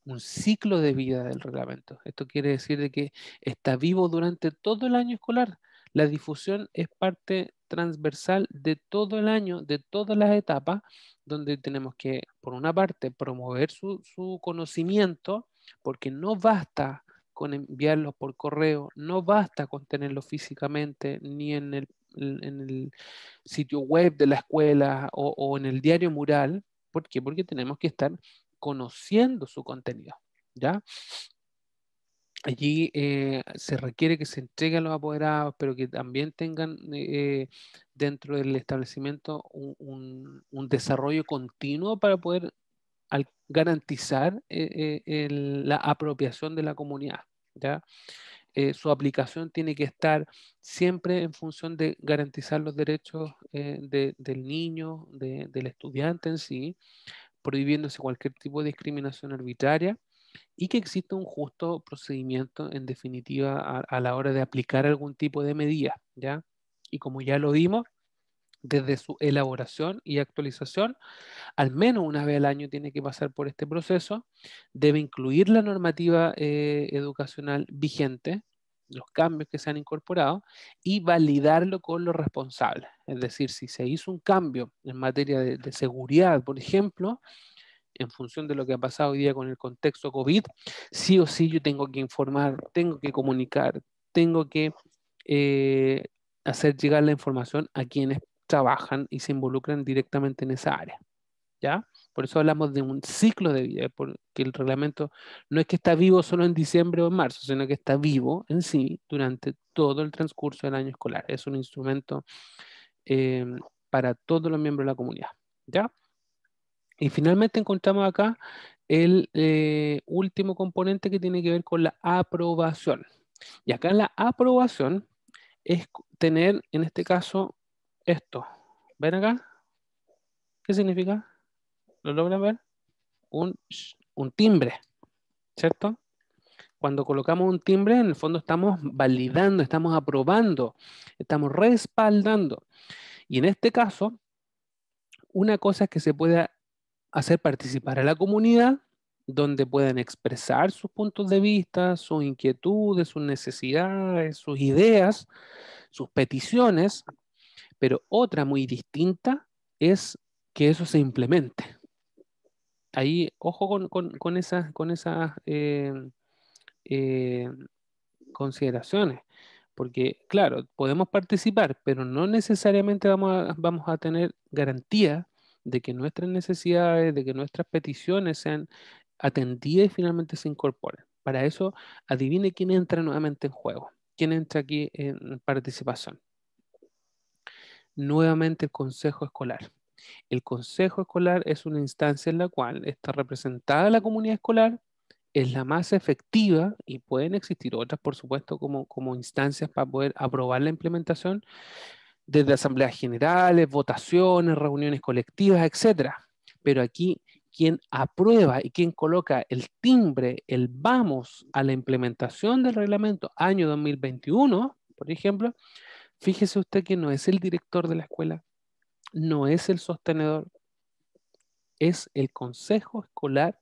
un ciclo de vida del reglamento. Esto quiere decir de que está vivo durante todo el año escolar. La difusión es parte transversal de todo el año, de todas las etapas, donde tenemos que, por una parte, promover su, su conocimiento, porque no basta con enviarlos por correo, no basta con tenerlo físicamente ni en el en el sitio web de la escuela o, en el diario mural. ¿Por qué? Porque tenemos que estar conociendo su contenido. ¿ya? Allí eh, se requiere que se entreguen los apoderados, pero que también tengan eh, dentro del establecimiento un, desarrollo continuo para poder garantizar eh, la apropiación de la comunidad. ¿ya? Eh, su aplicación tiene que estar siempre en función de garantizar los derechos eh, del niño, del estudiante en sí, prohibiéndose cualquier tipo de discriminación arbitraria y que exista un justo procedimiento en definitiva a, la hora de aplicar algún tipo de medida, ¿ya? Y como ya lo dimos desde su elaboración y actualización, al menos una vez al año tiene que pasar por este proceso, debe incluir la normativa eh, educacional vigente, los cambios que se han incorporado y validarlo con los responsables. Es decir, si se hizo un cambio en materia de, seguridad, por ejemplo, en función de lo que ha pasado hoy día con el contexto COVID, sí o sí yo tengo que informar, tengo que comunicar, tengo que eh, hacer llegar la información a quienes trabajan y se involucran directamente en esa área. ¿Ya? Por eso hablamos de un ciclo de vida, porque el reglamento no es que está vivo solo en diciembre o en marzo, sino que está vivo en sí durante todo el transcurso del año escolar. Es un instrumento eh, para todos los miembros de la comunidad. ¿ya? Y finalmente encontramos acá el eh, último componente que tiene que ver con la aprobación. Y acá la aprobación es tener, en este caso, esto. ¿Ven acá? ¿Qué significa? ¿Lo logran ver? Un, timbre, ¿cierto? Cuando colocamos un timbre, en el fondo estamos validando, estamos aprobando, estamos respaldando. Y en este caso, una cosa es que se pueda hacer participar a la comunidad, donde puedan expresar sus puntos de vista, sus inquietudes, sus necesidades, sus ideas, sus peticiones, pero otra muy distinta es que eso se implemente. Ahí, ojo con, esas, eh, eh, consideraciones, porque claro, podemos participar, pero no necesariamente vamos a tener garantía de que nuestras necesidades, de que nuestras peticiones sean atendidas y finalmente se incorporen. Para eso, adivine quién entra nuevamente en juego, quién entra aquí en participación nuevamente el Consejo Escolar. El Consejo Escolar es una instancia en la cual está representada la comunidad escolar, es la más efectiva y pueden existir otras, por supuesto, como, como instancias para poder aprobar la implementación, desde asambleas generales, votaciones, reuniones colectivas, etc. Pero aquí quien aprueba y quien coloca el timbre, el vamos a la implementación del reglamento año 2021, por ejemplo, Fíjese usted que no es el director de la escuela, no es el sostenedor, es el consejo escolar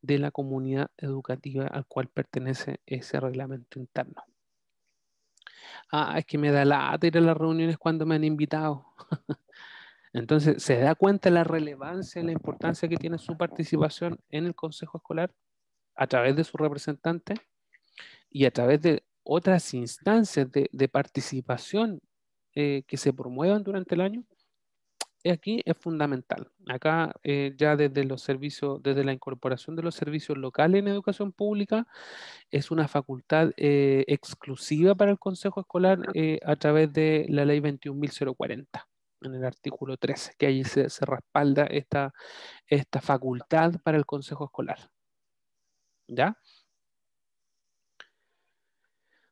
de la comunidad educativa al cual pertenece ese reglamento interno. Ah, es que me da lata ir a las reuniones cuando me han invitado. Entonces, ¿se da cuenta la relevancia y la importancia que tiene su participación en el consejo escolar a través de su representante y a través de otras instancias de, participación eh, que se promuevan durante el año, aquí es fundamental. Acá eh, ya desde los servicios, desde la incorporación de los servicios locales en educación pública, es una facultad eh, exclusiva para el Consejo Escolar a través de la ley 21.040 en el artículo 13, que allí se, se respalda esta, esta facultad para el Consejo Escolar. ¿Ya?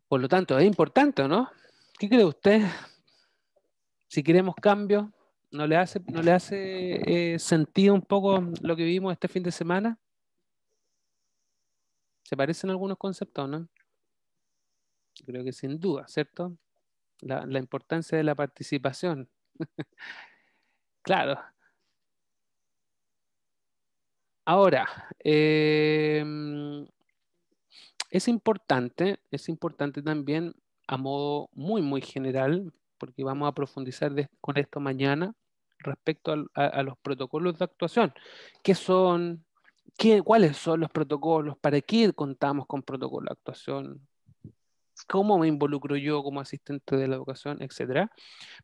Por lo tanto, es importante, ¿no? ¿Qué cree usted? Si queremos cambio, ¿no le hace, no le hace eh, sentido un poco lo que vimos este fin de semana? ¿Se parecen algunos conceptos, no? Creo que sin duda, ¿cierto? La, importancia de la participación. claro. Ahora, eh, es importante, es importante también a modo muy, muy general, porque vamos a profundizar con esto mañana, respecto a, los protocolos de actuación. ¿Qué son? Qué, ¿Cuáles son los protocolos? ¿Para qué contamos con protocolo de actuación? ¿Cómo me involucro yo como asistente de la educación? Etcétera.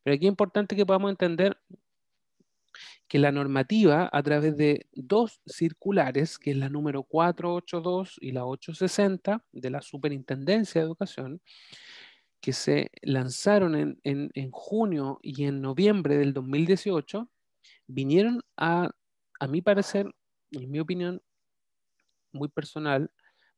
Pero aquí es importante que podamos entender que la normativa, a través de dos circulares, que es la número 482 y la 860 de la Superintendencia de Educación, que se lanzaron en, junio y en noviembre del 2018, vinieron a, a mi parecer, en mi opinión muy personal,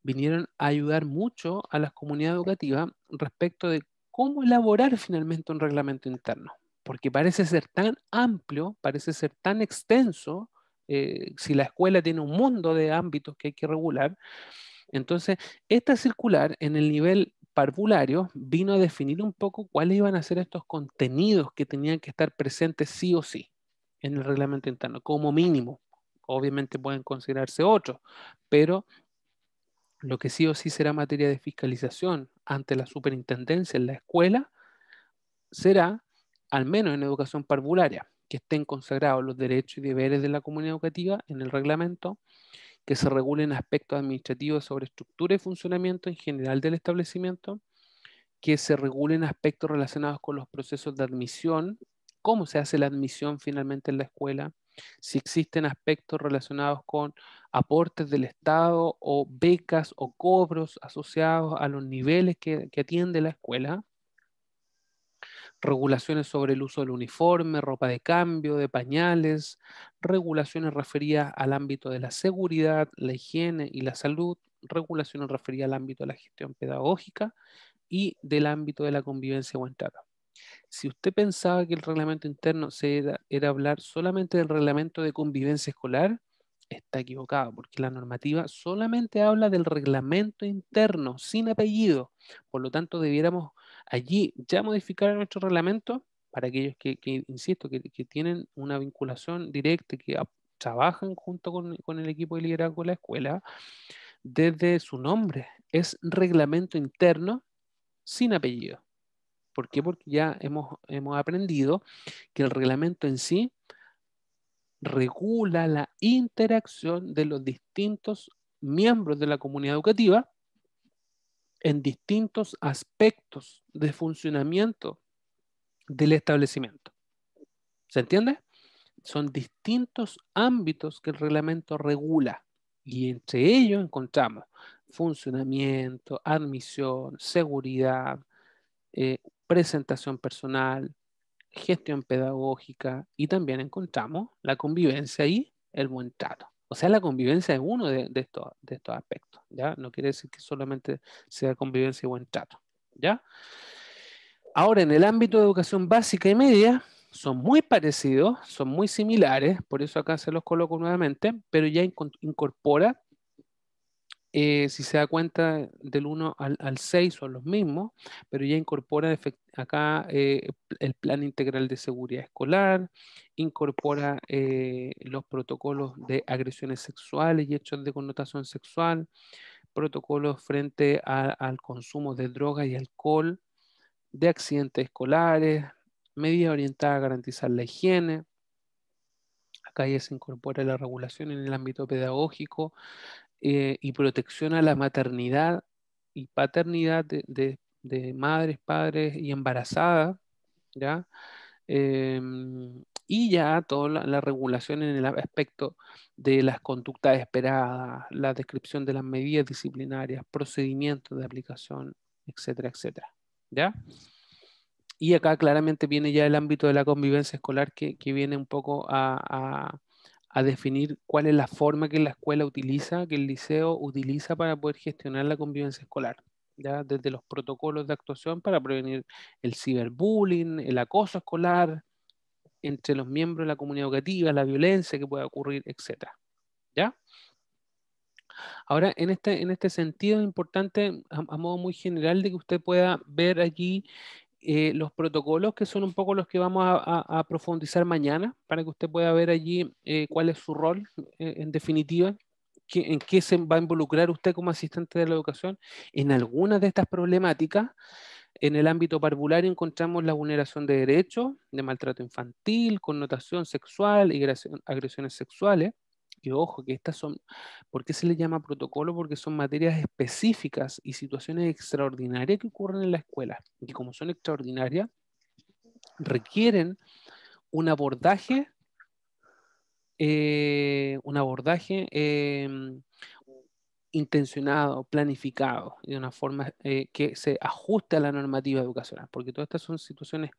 vinieron a ayudar mucho a las comunidades educativas respecto de cómo elaborar finalmente un reglamento interno porque parece ser tan amplio, parece ser tan extenso, eh, si la escuela tiene un mundo de ámbitos que hay que regular, entonces esta circular en el nivel parvulario vino a definir un poco cuáles iban a ser estos contenidos que tenían que estar presentes sí o sí en el reglamento interno, como mínimo. Obviamente pueden considerarse otros, pero lo que sí o sí será materia de fiscalización ante la superintendencia en la escuela será al menos en educación parvularia, que estén consagrados los derechos y deberes de la comunidad educativa en el reglamento, que se regulen aspectos administrativos sobre estructura y funcionamiento en general del establecimiento, que se regulen aspectos relacionados con los procesos de admisión, cómo se hace la admisión finalmente en la escuela, si existen aspectos relacionados con aportes del Estado o becas o cobros asociados a los niveles que, que atiende la escuela, regulaciones sobre el uso del uniforme, ropa de cambio, de pañales, regulaciones referidas al ámbito de la seguridad, la higiene y la salud, regulaciones referidas al ámbito de la gestión pedagógica y del ámbito de la convivencia aguantada. Si usted pensaba que el reglamento interno era, era hablar solamente del reglamento de convivencia escolar, está equivocado, porque la normativa solamente habla del reglamento interno, sin apellido. Por lo tanto, debiéramos Allí ya modificaron nuestro reglamento para aquellos que, insisto, que, tienen una vinculación directa, que trabajan junto con, el equipo de liderazgo de la escuela, desde su nombre. Es reglamento interno sin apellido. ¿Por qué? Porque ya hemos aprendido que el reglamento en sí regula la interacción de los distintos miembros de la comunidad educativa en distintos aspectos de funcionamiento del establecimiento. ¿Se entiende? Son distintos ámbitos que el reglamento regula y entre ellos encontramos funcionamiento, admisión, seguridad, eh, presentación personal, gestión pedagógica y también encontramos la convivencia y el buen trato. O sea, la convivencia es uno de, estos, estos aspectos, ¿ya? No quiere decir que solamente sea convivencia y buen trato, ¿ya? Ahora, en el ámbito de educación básica y media, son muy parecidos, son muy similares, por eso acá se los coloco nuevamente, pero ya incorpora eh, si se da cuenta, del 1 al, 6 son los mismos, pero ya incorpora acá eh, el plan integral de seguridad escolar, incorpora eh, los protocolos de agresiones sexuales y hechos de connotación sexual, protocolos frente al consumo de drogas y alcohol, de accidentes escolares, medidas orientadas a garantizar la higiene, acá ya se incorpora la regulación en el ámbito pedagógico, eh, y protección a la maternidad y paternidad de, madres, padres y embarazadas, ¿ya? Em, y ya toda la, regulación en el aspecto de las conductas esperadas, la descripción de las medidas disciplinarias, procedimientos de aplicación, etcétera, etcétera. ¿Ya? Y acá claramente viene ya el ámbito de la convivencia escolar que, viene un poco a, a definir cuál es la forma que la escuela utiliza, que el liceo utiliza para poder gestionar la convivencia escolar. ¿ya? Desde los protocolos de actuación para prevenir el ciberbullying, el acoso escolar, entre los miembros de la comunidad educativa, la violencia que pueda ocurrir, etc. ¿Ya? Ahora, en este, en este sentido, es importante, a, modo muy general, de que usted pueda ver allí. Eh, los protocolos, que son un poco los que vamos a, profundizar mañana, para que usted pueda ver allí eh, cuál es su rol, eh, en definitiva, en qué se va a involucrar usted como asistente de la educación. En algunas de estas problemáticas, en el ámbito parvulario encontramos la vulneración de derechos, de maltrato infantil, connotación sexual, y agresiones sexuales ojo, que estas son, ¿por qué se le llama protocolo? Porque son materias específicas y situaciones extraordinarias que ocurren en la escuela, y como son extraordinarias, requieren un abordaje, eh, un abordaje em, intencionado, planificado, de una forma eh, que se ajuste a la normativa educacional, porque todas estas son situaciones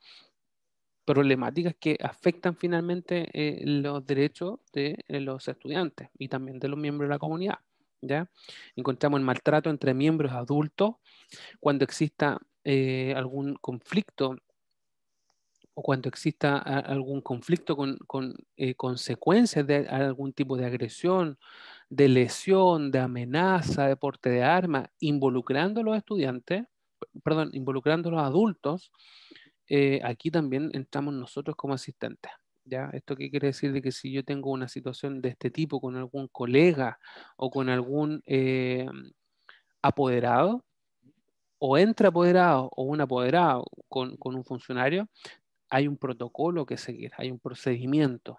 problemáticas que afectan finalmente eh, los derechos de eh, los estudiantes y también de los miembros de la comunidad. ¿ya? Encontramos el maltrato entre miembros adultos cuando exista eh, algún conflicto o cuando exista algún conflicto con, consecuencias de algún tipo de agresión, de lesión, de amenaza, de porte de arma, involucrando a los estudiantes, perdón, involucrando a los adultos, eh, aquí también entramos nosotros como asistentes. ¿Ya? ¿Esto qué quiere decir? De que si yo tengo una situación de este tipo con algún colega o con algún eh, apoderado, o entre apoderado o un apoderado con, un funcionario, hay un protocolo que seguir, hay un procedimiento,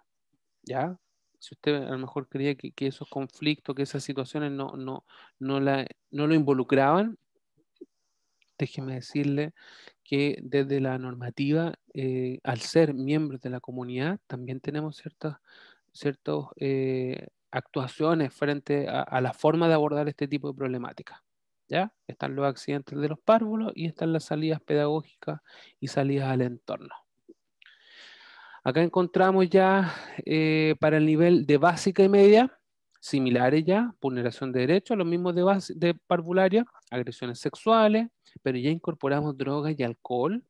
¿ya? Si usted a lo mejor creía que, esos conflictos, que esas situaciones no, no, no lo involucraban, déjeme decirle que desde la normativa, eh, al ser miembros de la comunidad, también tenemos ciertas eh, actuaciones frente a, la forma de abordar este tipo de problemática. ¿ya? Están los accidentes de los párvulos y están las salidas pedagógicas y salidas al entorno. Acá encontramos ya eh, para el nivel de básica y media, similares ya, vulneración de derechos, los mismos de, base, de parvularia, agresiones sexuales, pero ya incorporamos drogas y alcohol,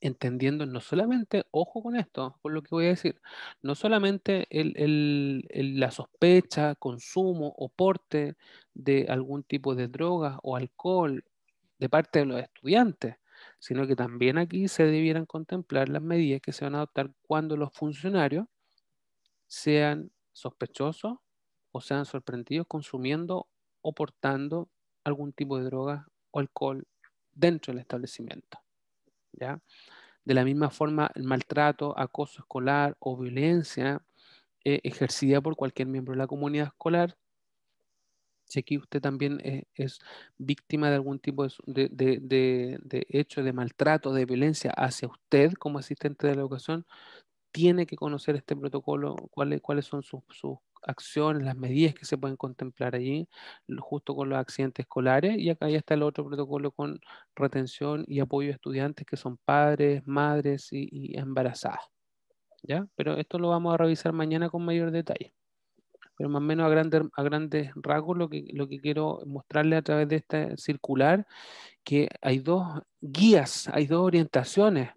entendiendo no solamente, ojo con esto, con lo que voy a decir, no solamente la sospecha, consumo o porte de algún tipo de drogas o alcohol de parte de los estudiantes, sino que también aquí se debieran contemplar las medidas que se van a adoptar cuando los funcionarios sean sospechosos o sean sorprendidos consumiendo o portando algún tipo de droga o alcohol dentro del establecimiento. ¿ya? De la misma forma, el maltrato, acoso escolar o violencia eh, ejercida por cualquier miembro de la comunidad escolar si aquí usted también eh, es, víctima de algún tipo de, hecho de maltrato, de violencia hacia usted como asistente de la educación, tiene que conocer este protocolo, cuáles, cuáles son sus, sus, acciones, las medidas que se pueden contemplar allí, justo con los accidentes escolares. Y acá ya está el otro protocolo con retención y apoyo a estudiantes que son padres, madres y, embarazadas. ¿Ya? Pero esto lo vamos a revisar mañana con mayor detalle. Pero más o menos a, a grandes rasgos lo que, lo que quiero mostrarle a través de este circular, que hay dos guías, hay dos orientaciones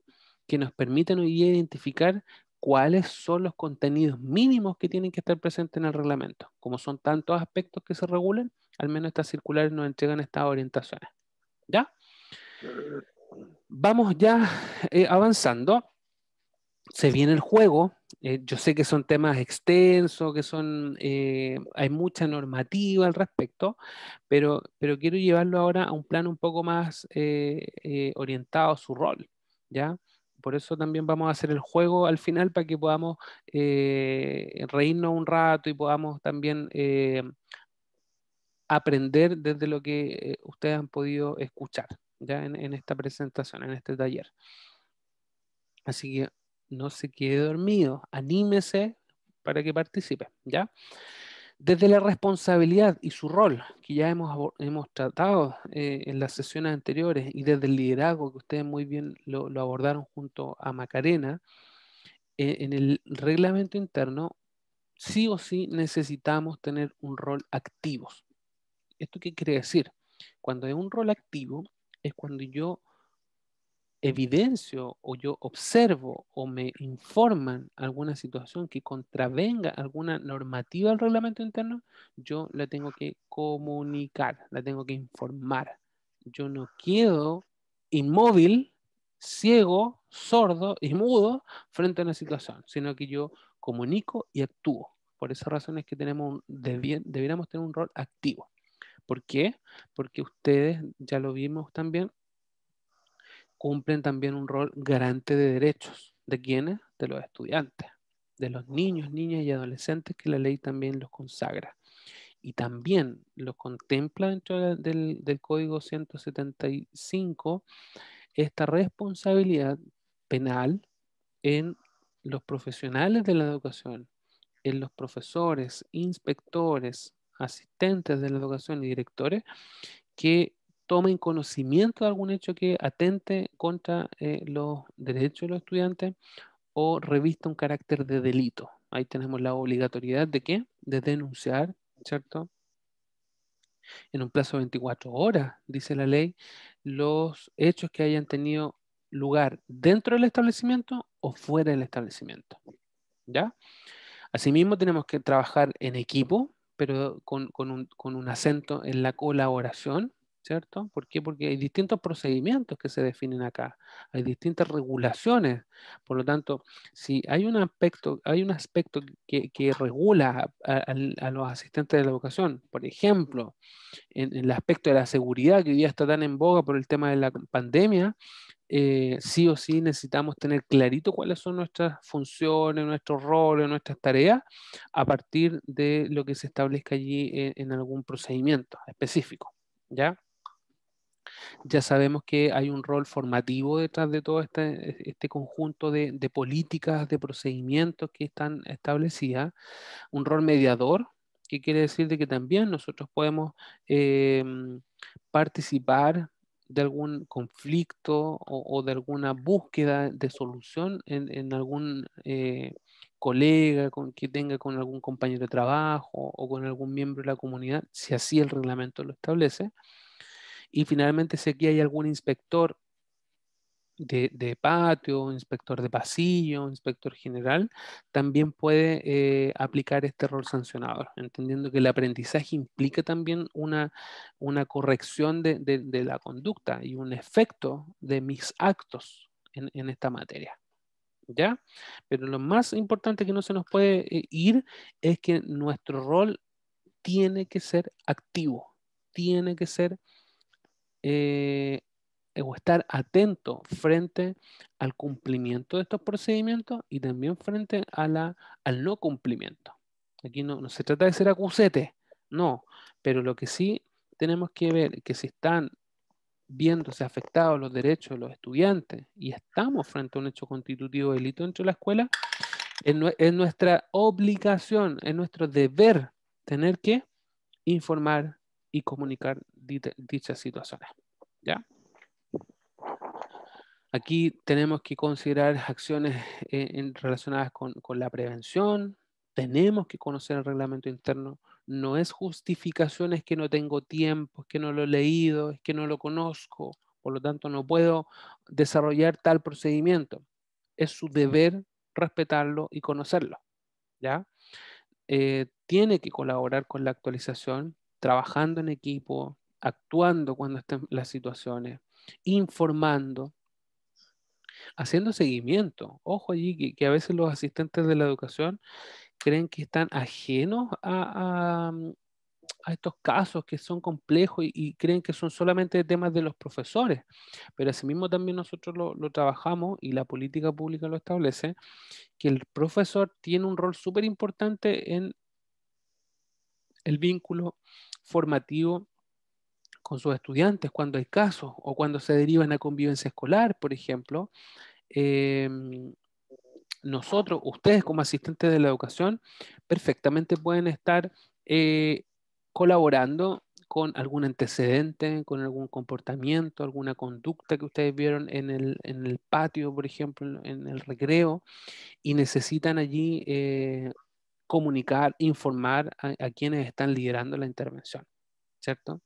que nos permiten hoy identificar cuáles son los contenidos mínimos que tienen que estar presentes en el reglamento. Como son tantos aspectos que se regulan, al menos estas circulares nos entregan estas orientaciones. ¿Ya? Vamos ya eh, avanzando. Se viene el juego. Eh, yo sé que son temas extensos, que son, eh, hay mucha normativa al respecto, pero, pero quiero llevarlo ahora a un plano un poco más orientado a su rol. ¿Ya? Por eso también vamos a hacer el juego al final para que podamos eh, reírnos un rato y podamos también eh, aprender desde lo que eh, ustedes han podido escuchar en, esta presentación, en este taller. Así que no se quede dormido, anímese para que participe, ¿ya? Desde la responsabilidad y su rol, que ya hemos, hemos tratado eh, en las sesiones anteriores, y desde el liderazgo, que ustedes muy bien lo, abordaron junto a Macarena, eh, en el reglamento interno, sí o sí necesitamos tener un rol activo. ¿Esto qué quiere decir? Cuando hay un rol activo, es cuando yo evidencio o yo observo o me informan alguna situación que contravenga alguna normativa del reglamento interno, yo la tengo que comunicar, la tengo que informar. Yo no quedo inmóvil, ciego, sordo y mudo frente a una situación, sino que yo comunico y actúo. Por esas razones que tenemos debiéramos tener un rol activo. ¿Por qué? Porque ustedes, ya lo vimos también, cumplen también un rol garante de derechos. ¿De quiénes? De los estudiantes, de los niños, niñas y adolescentes que la ley también los consagra. Y también los contempla dentro del, del Código 175 esta responsabilidad penal en los profesionales de la educación, en los profesores, inspectores, asistentes de la educación y directores que tomen conocimiento de algún hecho que atente contra eh, los derechos de los estudiantes o revista un carácter de delito. Ahí tenemos la obligatoriedad de qué? De denunciar, ¿cierto? En un plazo de 24 horas, dice la ley, los hechos que hayan tenido lugar dentro del establecimiento o fuera del establecimiento. ¿Ya? Asimismo, tenemos que trabajar en equipo, pero con, un, con un acento en la colaboración, ¿cierto? ¿Por qué? Porque hay distintos procedimientos que se definen acá, hay distintas regulaciones, por lo tanto, si hay un aspecto, hay un aspecto que, regula a, los asistentes de la educación, por ejemplo, en, el aspecto de la seguridad que hoy día está tan en boga por el tema de la pandemia, eh, sí o sí necesitamos tener clarito cuáles son nuestras funciones, nuestros roles, nuestras tareas, a partir de lo que se establezca allí eh, en algún procedimiento específico. ¿Ya? Ya sabemos que hay un rol formativo detrás de todo este, este conjunto de, políticas, de procedimientos que están establecidas, un rol mediador, que quiere decir de que también nosotros podemos em, participar de algún conflicto o, de alguna búsqueda de solución en, algún eh, colega con, que tenga con algún compañero de trabajo o con algún miembro de la comunidad, si así el reglamento lo establece. Y finalmente, si aquí hay algún inspector de, patio, inspector de pasillo, inspector general, también puede eh, aplicar este rol sancionador, entendiendo que el aprendizaje implica también una, corrección de, la conducta y un efecto de mis actos en, esta materia. ¿Ya? Pero lo más importante que no se nos puede eh, ir es que nuestro rol tiene que ser activo, tiene que ser eh, eh, o estar atento frente al cumplimiento de estos procedimientos y también frente a la, al no cumplimiento. Aquí no, se trata de ser acusete, no, pero lo que sí tenemos que ver es que si están viéndose afectados los derechos de los estudiantes y estamos frente a un hecho constitutivo delito dentro de la escuela, es nuestra obligación, es nuestro deber tener que informar, y comunicar dichas situaciones. ¿Ya? Aquí tenemos que considerar acciones eh, relacionadas con, la prevención, tenemos que conocer el reglamento interno, no es justificación, es que no tengo tiempo, es que no lo he leído, es que no lo conozco, por lo tanto no puedo desarrollar tal procedimiento. Es su deber respetarlo y conocerlo. ¿ya? Eh, tiene que colaborar con la actualización trabajando en equipo, actuando cuando estén las situaciones, informando, haciendo seguimiento. Ojo allí que, a veces los asistentes de la educación creen que están ajenos a, estos casos que son complejos y, creen que son solamente temas de los profesores. Pero asimismo también nosotros lo, lo trabajamos y la política pública lo establece, que el profesor tiene un rol súper importante en el vínculo formativo con sus estudiantes cuando hay casos o cuando se derivan a convivencia escolar, por ejemplo. Em, nosotros, ustedes como asistentes de la educación, perfectamente pueden estar eh, colaborando con algún antecedente, con algún comportamiento, alguna conducta que ustedes vieron en el, patio, por ejemplo, en el recreo, y necesitan allí eh, comunicar, informar a, quienes están liderando la intervención, ¿cierto?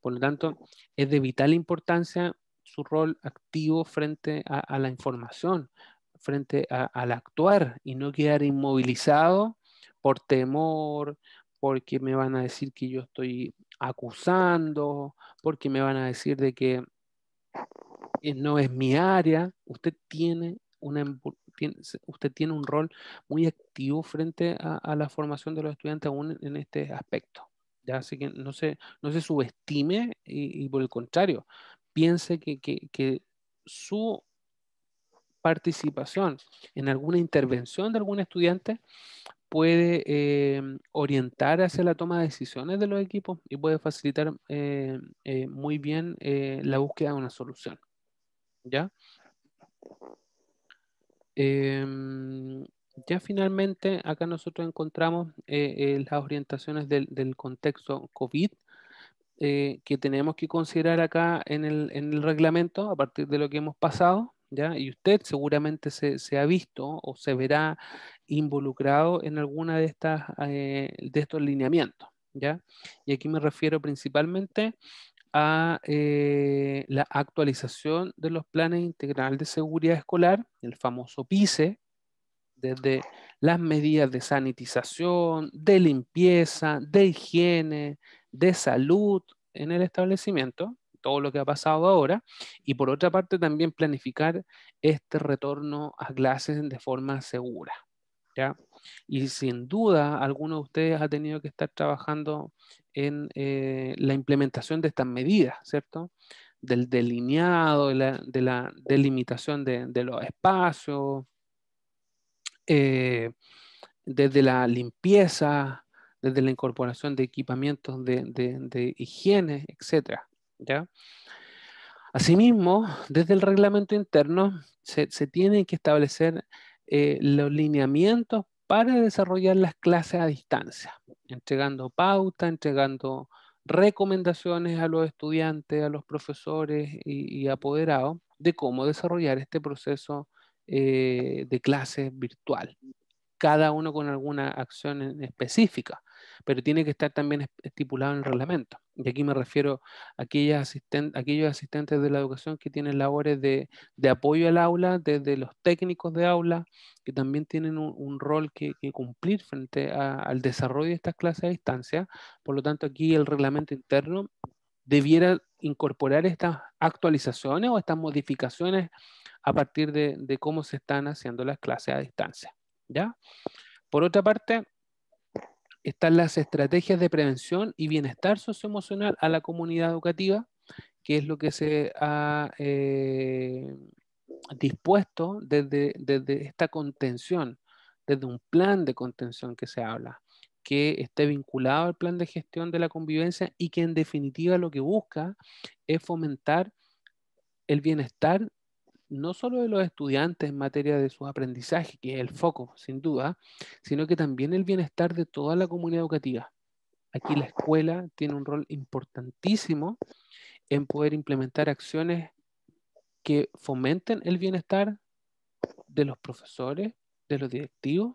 Por lo tanto, es de vital importancia su rol activo frente a, la información, frente al actuar y no quedar inmovilizado por temor, porque me van a decir que yo estoy acusando, porque me van a decir de que eh, no es mi área. Usted tiene una, usted tiene un rol muy activo frente a, la formación de los estudiantes aún en este aspecto. ¿ya? Así que no se, no se subestime y, por el contrario, piense que, su participación en alguna intervención de algún estudiante puede eh, orientar hacia la toma de decisiones de los equipos y puede facilitar eh, eh, muy bien la búsqueda de una solución. ¿Ya? Em, ya finalmente, acá nosotros encontramos eh, eh, las orientaciones del, contexto COVID eh, que tenemos que considerar acá en el, reglamento a partir de lo que hemos pasado. ¿ya? Y usted seguramente se, ha visto o se verá involucrado en alguna de, estas, de estos lineamientos. ¿ya? Y aquí me refiero principalmente eh, la actualización de los planes integral de seguridad escolar, el famoso PICE, desde las medidas de sanitización, de limpieza, de higiene, de salud en el establecimiento, todo lo que ha pasado ahora, y por otra parte también planificar este retorno a clases de forma segura. ¿ya? Y sin duda, alguno de ustedes ha tenido que estar trabajando en eh, la implementación de estas medidas, ¿cierto? Del delineado, de la, delimitación de, los espacios, eh, desde la limpieza, desde la incorporación de equipamientos de, higiene, etc. Asimismo, desde el reglamento interno se, tienen que establecer eh, los lineamientos para desarrollar las clases a distancia, entregando pauta, entregando recomendaciones a los estudiantes, a los profesores y, apoderados de cómo desarrollar este proceso eh, de clases virtual, cada uno con alguna acción específica pero tiene que estar también estipulado en el reglamento. Y aquí me refiero a aquellos asistentes de la educación que tienen labores de, de, apoyo al aula, desde los técnicos de aula, que también tienen un, rol que, cumplir frente al desarrollo de estas clases a distancia. Por lo tanto, aquí el reglamento interno debiera incorporar estas actualizaciones o estas modificaciones a partir de, de cómo se están haciendo las clases a distancia. ¿ya? Por otra parte, están las estrategias de prevención y bienestar socioemocional a la comunidad educativa, que es lo que se ha eh, dispuesto desde, desde esta contención, desde un plan de contención que se habla, que esté vinculado al plan de gestión de la convivencia y que en definitiva lo que busca es fomentar el bienestar no solo de los estudiantes en materia de su aprendizaje, que es el foco, sin duda, sino que también el bienestar de toda la comunidad educativa. Aquí la escuela tiene un rol importantísimo en poder implementar acciones que fomenten el bienestar de los profesores, de los directivos,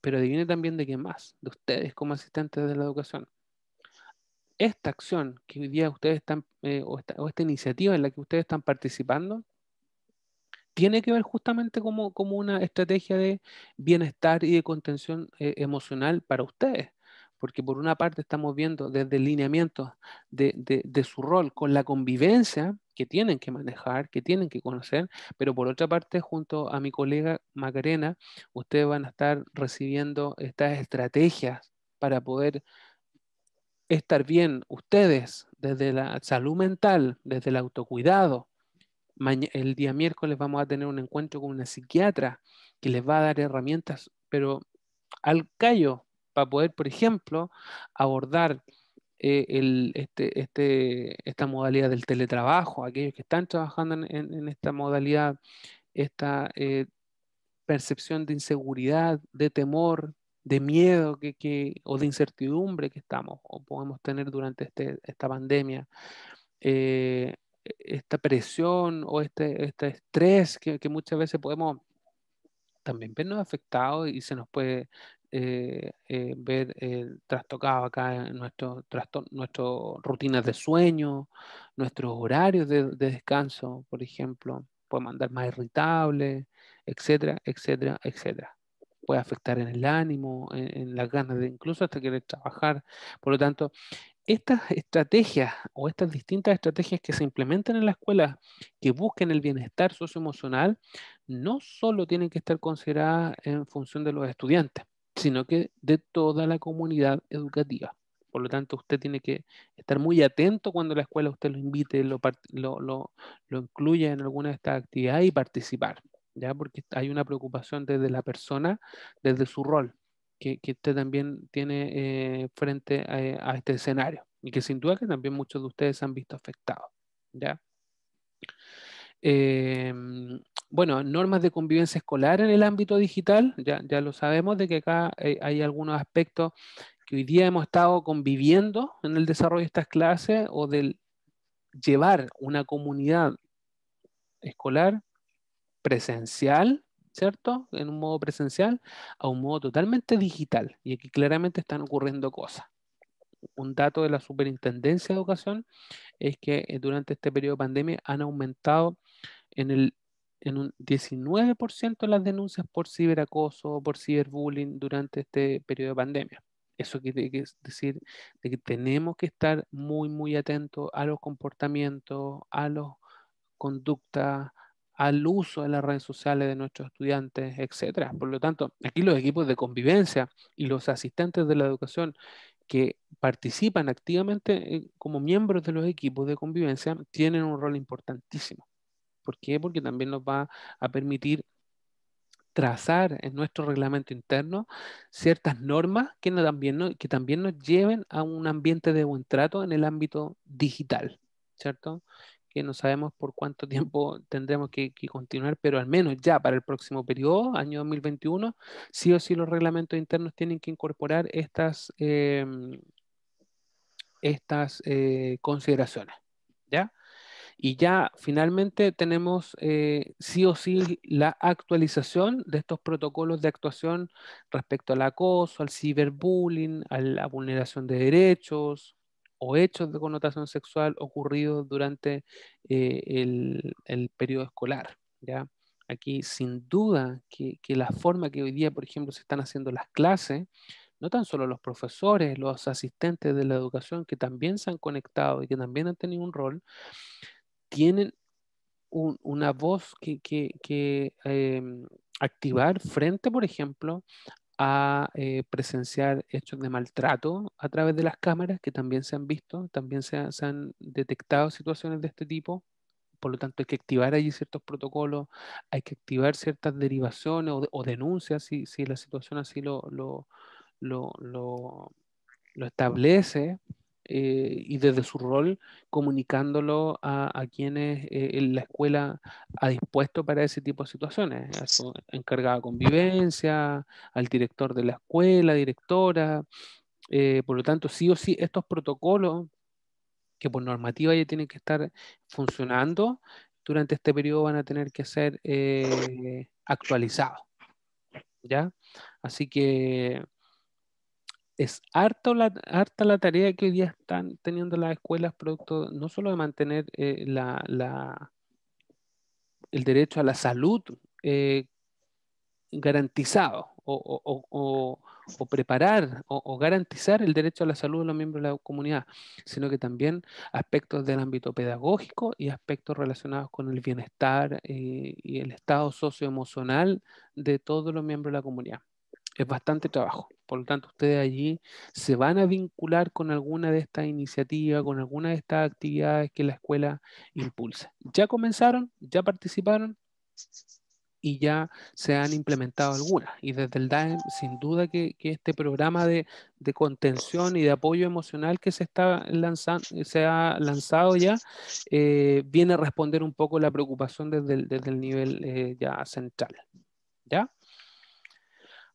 pero adivine también de quién más, de ustedes como asistentes de la educación. Esta acción que hoy día ustedes están, eh, esta, o esta iniciativa en la que ustedes están participando, tiene que ver justamente como, una estrategia de bienestar y de contención eh, emocional para ustedes. Porque por una parte estamos viendo desde el lineamiento de, de su rol con la convivencia que tienen que manejar, que tienen que conocer, pero por otra parte, junto a mi colega Macarena, ustedes van a estar recibiendo estas estrategias para poder estar bien ustedes desde la salud mental, desde el autocuidado, el día miércoles vamos a tener un encuentro con una psiquiatra que les va a dar herramientas, pero al callo, para poder, por ejemplo, abordar eh, este, este, esta modalidad del teletrabajo, aquellos que están trabajando en, esta modalidad, esta eh, percepción de inseguridad, de temor, de miedo que, o de incertidumbre que estamos o podemos tener durante este, esta pandemia. Eh, esta presión o este, este estrés que, muchas veces podemos también vernos afectados y se nos puede eh, eh, ver eh, trastocado acá en nuestro, nuestras rutinas de sueño, nuestros horarios de, descanso, por ejemplo, puede mandar más irritable, etcétera, etcétera, etcétera. Puede afectar en el ánimo, en las ganas de incluso hasta querer trabajar. Por lo tanto, estas estrategias o estas distintas estrategias que se implementan en la escuela que busquen el bienestar socioemocional no solo tienen que estar consideradas en función de los estudiantes, sino que de toda la comunidad educativa. Por lo tanto, usted tiene que estar muy atento cuando la escuela usted lo invite, lo, lo, incluya en alguna de estas actividades y participar, ¿ya? porque hay una preocupación desde la persona, desde su rol que, usted también tiene eh, frente eh, a, este escenario y que sin duda que también muchos de ustedes han visto afectados. Em, bueno, normas de convivencia escolar en el ámbito digital, ya, lo sabemos de que acá hay, eh, hay algunos aspectos que hoy día hemos estado conviviendo en el desarrollo de estas clases o del llevar una comunidad escolar presencial ¿cierto? En un modo presencial a un modo totalmente digital. Y aquí claramente están ocurriendo cosas. Un dato de la Superintendencia de Educación es que eh, durante este periodo de pandemia han aumentado en, el, en un 19% las denuncias por ciberacoso, por ciberbullying durante este periodo de pandemia. Eso quiere decir de que tenemos que estar muy, muy atentos a los comportamientos, a los conductas, al uso de las redes sociales de nuestros estudiantes, etcétera. Por lo tanto, aquí los equipos de convivencia y los asistentes de la educación que participan activamente eh, como miembros de los equipos de convivencia tienen un rol importantísimo. ¿Por qué? Porque también nos va a permitir trazar en nuestro reglamento interno ciertas normas que, también, que también nos lleven a un ambiente de buen trato en el ámbito digital, ¿cierto? no sabemos por cuánto tiempo tendremos que, continuar, pero al menos ya para el próximo periodo, año 2021, sí o sí los reglamentos internos tienen que incorporar estas, em, estas eh, consideraciones. ¿Ya? Y ya finalmente tenemos eh, sí o sí la actualización de estos protocolos de actuación respecto al acoso, al ciberbullying, a la vulneración de derechos, o hechos de connotación sexual ocurridos durante eh, el, el, periodo escolar. ¿ya? Aquí, sin duda, que, que, la forma que hoy día, por ejemplo, se están haciendo las clases, no tan solo los profesores, los asistentes de la educación que también se han conectado y que también han tenido un rol, tienen una voz que, que, em, activar frente, por ejemplo, a eh, presenciar hechos de maltrato a través de las cámaras, que también se han visto, también se, han detectado situaciones de este tipo. Por lo tanto, hay que activar allí ciertos protocolos, hay que activar ciertas derivaciones o, denuncias si, si, la situación así lo, lo, lo, lo establece eh, y desde su rol comunicándolo a, quienes eh, la escuela ha dispuesto para ese tipo de situaciones, encargada convivencia, al director de la escuela, directora. Eh, por lo tanto, sí o sí, estos protocolos que por normativa ya tienen que estar funcionando, durante este periodo van a tener que ser actualizados. ¿Ya? Así que es harta la tarea que hoy día están teniendo las escuelas producto no solo de mantener eh, el derecho a la salud eh, garantizado o, preparar o, garantizar el derecho a la salud de los miembros de la comunidad, sino que también aspectos del ámbito pedagógico y aspectos relacionados con el bienestar eh, y el estado socioemocional de todos los miembros de la comunidad es bastante trabajo. Por lo tanto, ustedes allí se van a vincular con alguna de estas iniciativas, con alguna de estas actividades que la escuela impulsa. ¿Ya comenzaron? ¿Ya participaron? y ya se han implementado algunas. Y desde el DAEM, sin duda que, que este programa de, de, contención y de apoyo emocional que se, está lanzando, se ha lanzado ya, eh, viene a responder un poco la preocupación desde el, desde el nivel eh, ya central. ¿Ya?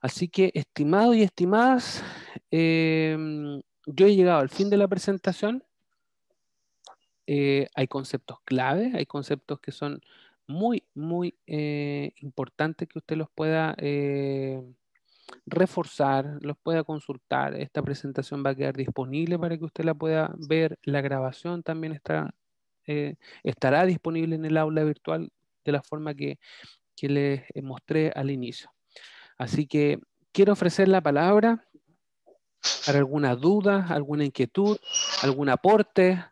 Así que, estimados y estimadas, em, yo he llegado al fin de la presentación. Eh, hay conceptos clave, hay conceptos que son muy, muy eh, importantes que usted los pueda eh, reforzar, los pueda consultar. Esta presentación va a quedar disponible para que usted la pueda ver. La grabación también estará disponible en el aula virtual de la forma que les mostré al inicio. Así que quiero ofrecer la palabra para alguna duda, alguna inquietud, algún aporte,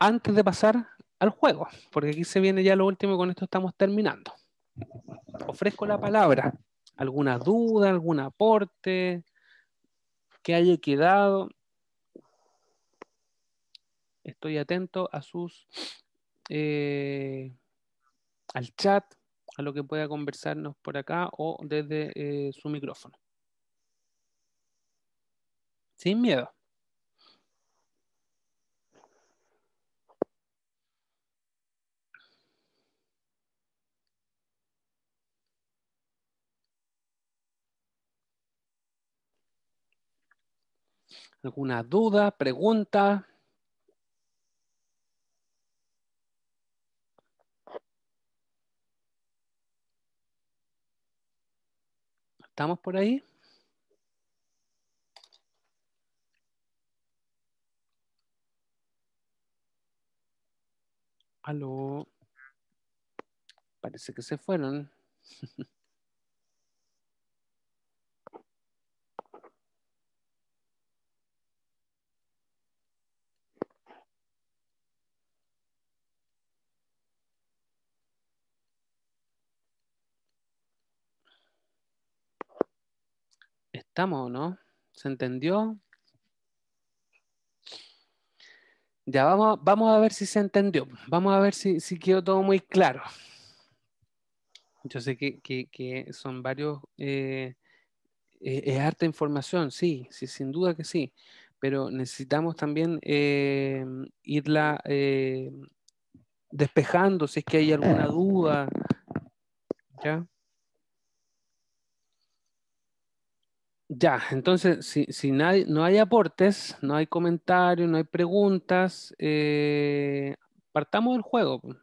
antes de pasar al juego, porque aquí se viene ya lo último, con esto estamos terminando. Ofrezco la palabra. ¿Alguna duda, algún aporte que haya quedado? Estoy atento a sus... Eh, al chat a lo que pueda conversarnos por acá o desde eh, su micrófono. Sin miedo. ¿Alguna duda, pregunta? ¿Estamos por ahí? Aló. Parece que se fueron. ¿Estamos o no? ¿Se entendió? Ya vamos, vamos a ver si se entendió. Vamos a ver si, quedó todo muy claro. Yo sé que, son varios... Eh, eh, es harta información, sí, sí, sin duda que sí. Pero necesitamos también eh, irla despejando si es que hay alguna duda. ¿Ya? Ya, entonces, si, nadie, no hay aportes, no hay comentarios, no hay preguntas, eh, partamos del juego. Pues.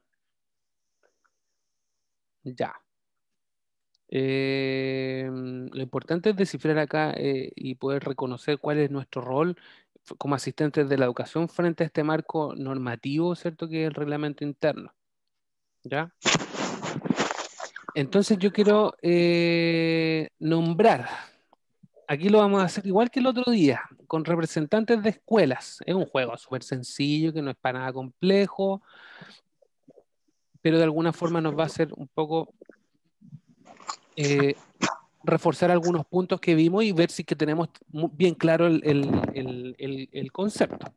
Ya. Eh, lo importante es descifrar acá eh, y poder reconocer cuál es nuestro rol como asistentes de la educación frente a este marco normativo, ¿cierto? Que es el reglamento interno. ¿Ya? Entonces yo quiero nombrar aquí lo vamos a hacer igual que el otro día, con representantes de escuelas. Es un juego súper sencillo, que no es para nada complejo, pero de alguna forma nos va a hacer un poco eh, reforzar algunos puntos que vimos y ver si que tenemos bien claro el, concepto.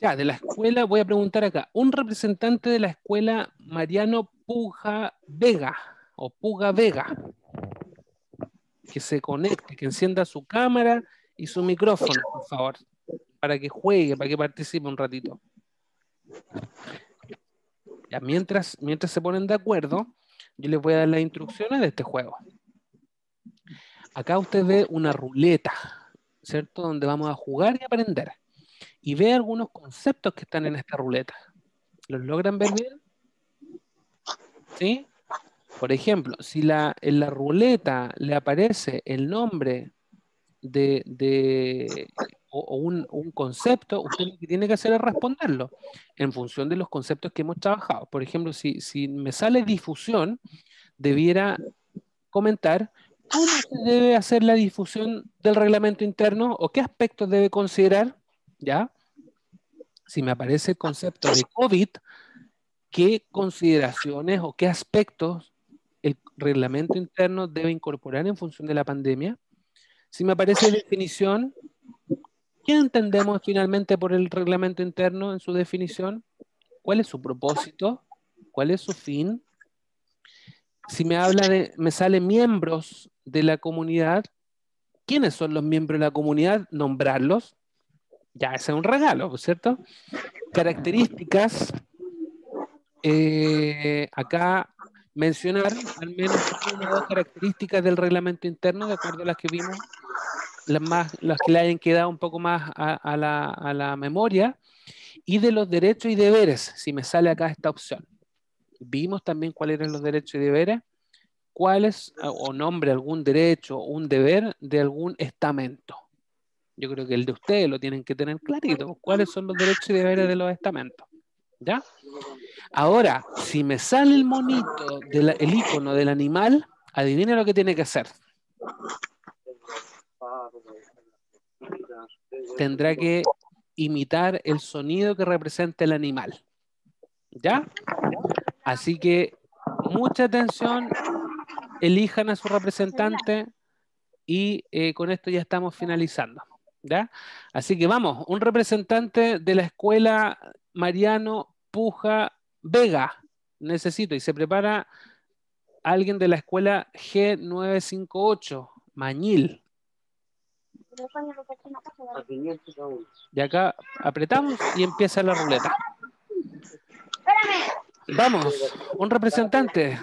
Ya, de la escuela voy a preguntar acá. Un representante de la escuela Mariano Puja Vega, o Puga Vega que se conecte, que encienda su cámara y su micrófono, por favor, para que juegue, para que participe un ratito. Ya, mientras, mientras se ponen de acuerdo, yo les voy a dar las instrucciones de este juego. Acá usted ve una ruleta, ¿cierto? Donde vamos a jugar y aprender. Y ve algunos conceptos que están en esta ruleta. ¿Los logran ver bien? ¿Sí? Por ejemplo, si la, en la ruleta le aparece el nombre de, o, un, concepto, usted lo que tiene que hacer es responderlo en función de los conceptos que hemos trabajado. Por ejemplo, si, me sale difusión, debiera comentar cómo se debe hacer la difusión del reglamento interno o qué aspectos debe considerar, ¿ya? Si me aparece el concepto de COVID, ¿qué consideraciones o qué aspectos reglamento interno debe incorporar en función de la pandemia. Si me aparece definición, ¿qué entendemos finalmente por el reglamento interno en su definición? ¿Cuál es su propósito? ¿Cuál es su fin? Si me habla de, me sale miembros de la comunidad, ¿quiénes son los miembros de la comunidad? Nombrarlos, ya es un regalo, ¿cierto? Características, eh, acá mencionar al menos una o dos características del reglamento interno, de acuerdo a las que vimos, las, más, las que le hayan quedado un poco más a, la, a la memoria, y de los derechos y deberes, si me sale acá esta opción. Vimos también cuáles eran los derechos y deberes, cuáles, ah, o nombre algún derecho, o un deber de algún estamento. Yo creo que el de ustedes lo tienen que tener clarito. ¿Cuáles son los derechos y deberes de los estamentos? ¿Ya? Ahora, si me sale el monito, del, el icono del animal, adivine lo que tiene que hacer. Tendrá que imitar el sonido que representa el animal. ¿Ya? Así que mucha atención, elijan a su representante y eh, con esto ya estamos finalizando. ¿ya? Así que vamos, un representante de la escuela Mariano Puja Vega. Necesito y se prepara alguien de la escuela G958, Mañil. Y acá apretamos y empieza la ruleta. Vamos, un representante.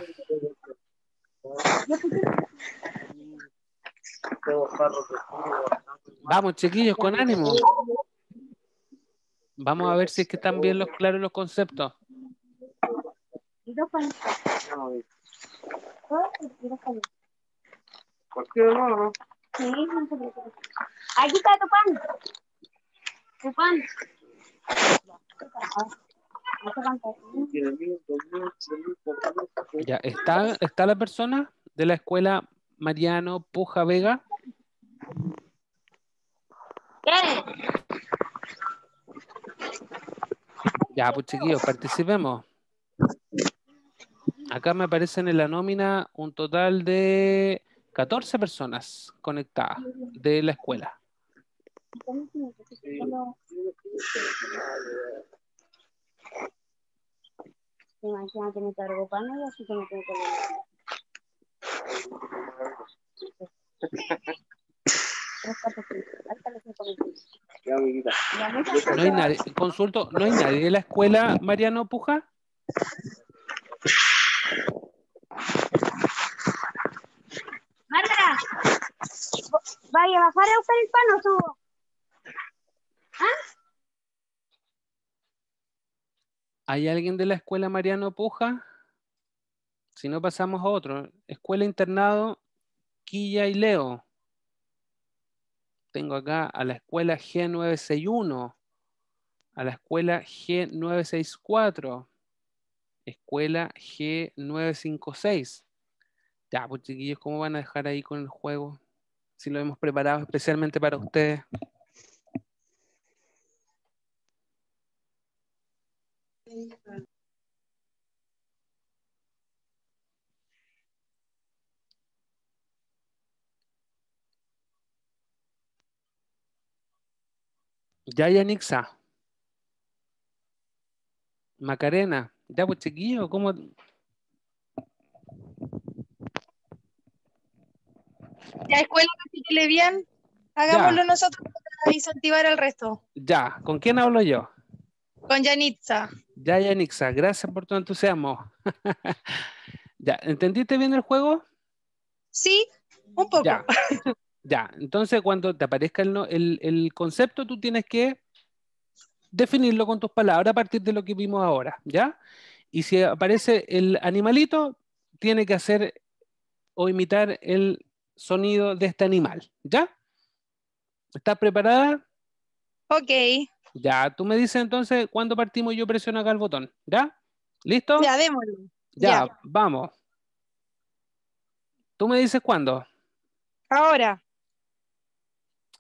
Vamos, chiquillos, con ánimo. Vamos a ver si es que están bien los claros los conceptos. Aquí está tu pan. Tu pan. Ya, ¿está, ¿está la persona de la escuela Mariano Puja Vega? ¿Qué? Ya, pues chiquillos, participemos. Acá me aparecen en la nómina un total de 14 personas conectadas de la escuela. No hay nadie, consulto, ¿no hay nadie de la escuela, Mariano Puja? Marta, vaya, bajar a el pan o ¿Ah? ¿Hay alguien de la escuela Mariano Puja? Si no, pasamos a otro. Escuela Internado, Quilla y Leo tengo acá a la escuela G961, a la escuela G964, escuela G956. Ya, pues chiquillos, ¿cómo van a dejar ahí con el juego? Si lo hemos preparado especialmente para ustedes. ya Nixa. Macarena. Ya, pues chiquillo, ¿cómo? Ya escuela le bien. Hagámoslo nosotros para incentivar al resto. Ya, ¿con quién hablo yo? Con Yanitza. Ya, Yanitza, gracias por tu entusiasmo. ya, ¿entendiste bien el juego? Sí, un poco. Ya, entonces cuando te aparezca el, concepto, tú tienes que definirlo con tus palabras a partir de lo que vimos ahora, ¿ya? Y si aparece el animalito, tiene que hacer o imitar el sonido de este animal, ¿ya? ¿Estás preparada? Ok. Ya, tú me dices entonces cuándo partimos yo presiono acá el botón, ¿ya? ¿Listo? Ya, démoslo. ya. vamos. ¿Tú me dices cuándo? Ahora.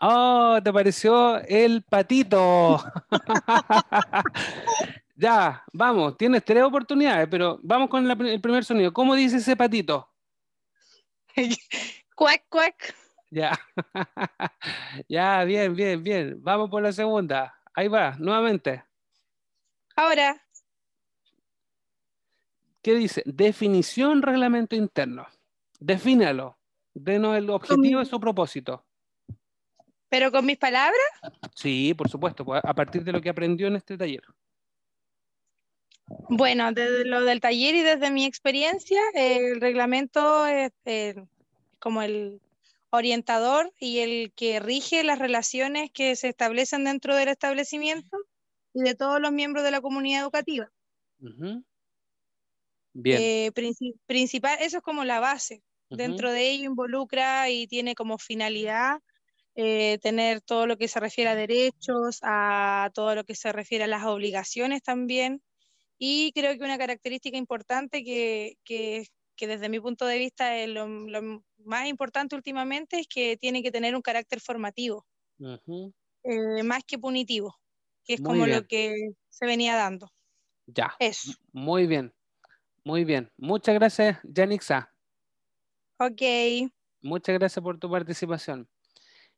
¡Oh! Te pareció el patito. ya, vamos, tienes tres oportunidades, pero vamos con el primer sonido. ¿Cómo dice ese patito? cuac, cuac. Ya. ya, bien, bien, bien. Vamos por la segunda. Ahí va, nuevamente. Ahora. ¿Qué dice? Definición reglamento interno. Defínalo. Denos el objetivo y su propósito. ¿Pero con mis palabras? Sí, por supuesto, pues, a partir de lo que aprendió en este taller. Bueno, desde lo del taller y desde mi experiencia, el reglamento es como el orientador y el que rige las relaciones que se establecen dentro del establecimiento y de todos los miembros de la comunidad educativa. Bien. Eh, principal, eso es como la base. Dentro de ello involucra y tiene como finalidad eh, tener todo lo que se refiere a derechos, a todo lo que se refiere a las obligaciones también. Y creo que una característica importante que, que, desde mi punto de vista es lo, más importante últimamente es que tiene que tener un carácter formativo, eh, más que punitivo, que es como lo que se venía dando. Ya. Eso. Muy bien. Muy bien. Muchas gracias, Janixa. Ok. Muchas gracias por tu participación.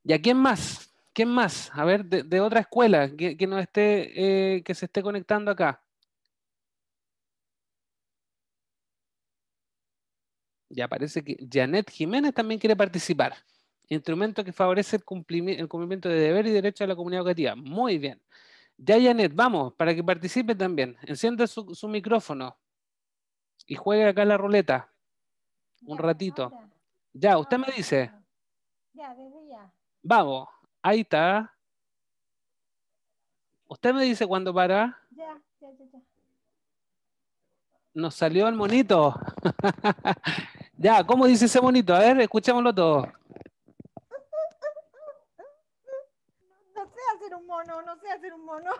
¿Y a quién más? ¿Quién más? A ver, de, otra escuela que, no esté, eh, que se esté conectando acá. Ya parece que Janet Jiménez también quiere participar. Instrumento que favorece el, cumplimiento, de deber y derecho de la comunidad educativa. Muy bien. Ya, Janet, vamos, para que participe también. Encienda su, su micrófono y juegue acá la ruleta. Un ratito. Ya, usted me dice. Ya, desde ya. Vamos, ahí está. Usted me dice cuándo para. Ya, ya, ya, ya. Nos salió el monito. ya, ¿cómo dice ese monito? A ver, escuchémoslo todo. No sé hacer un mono, no sé hacer un mono.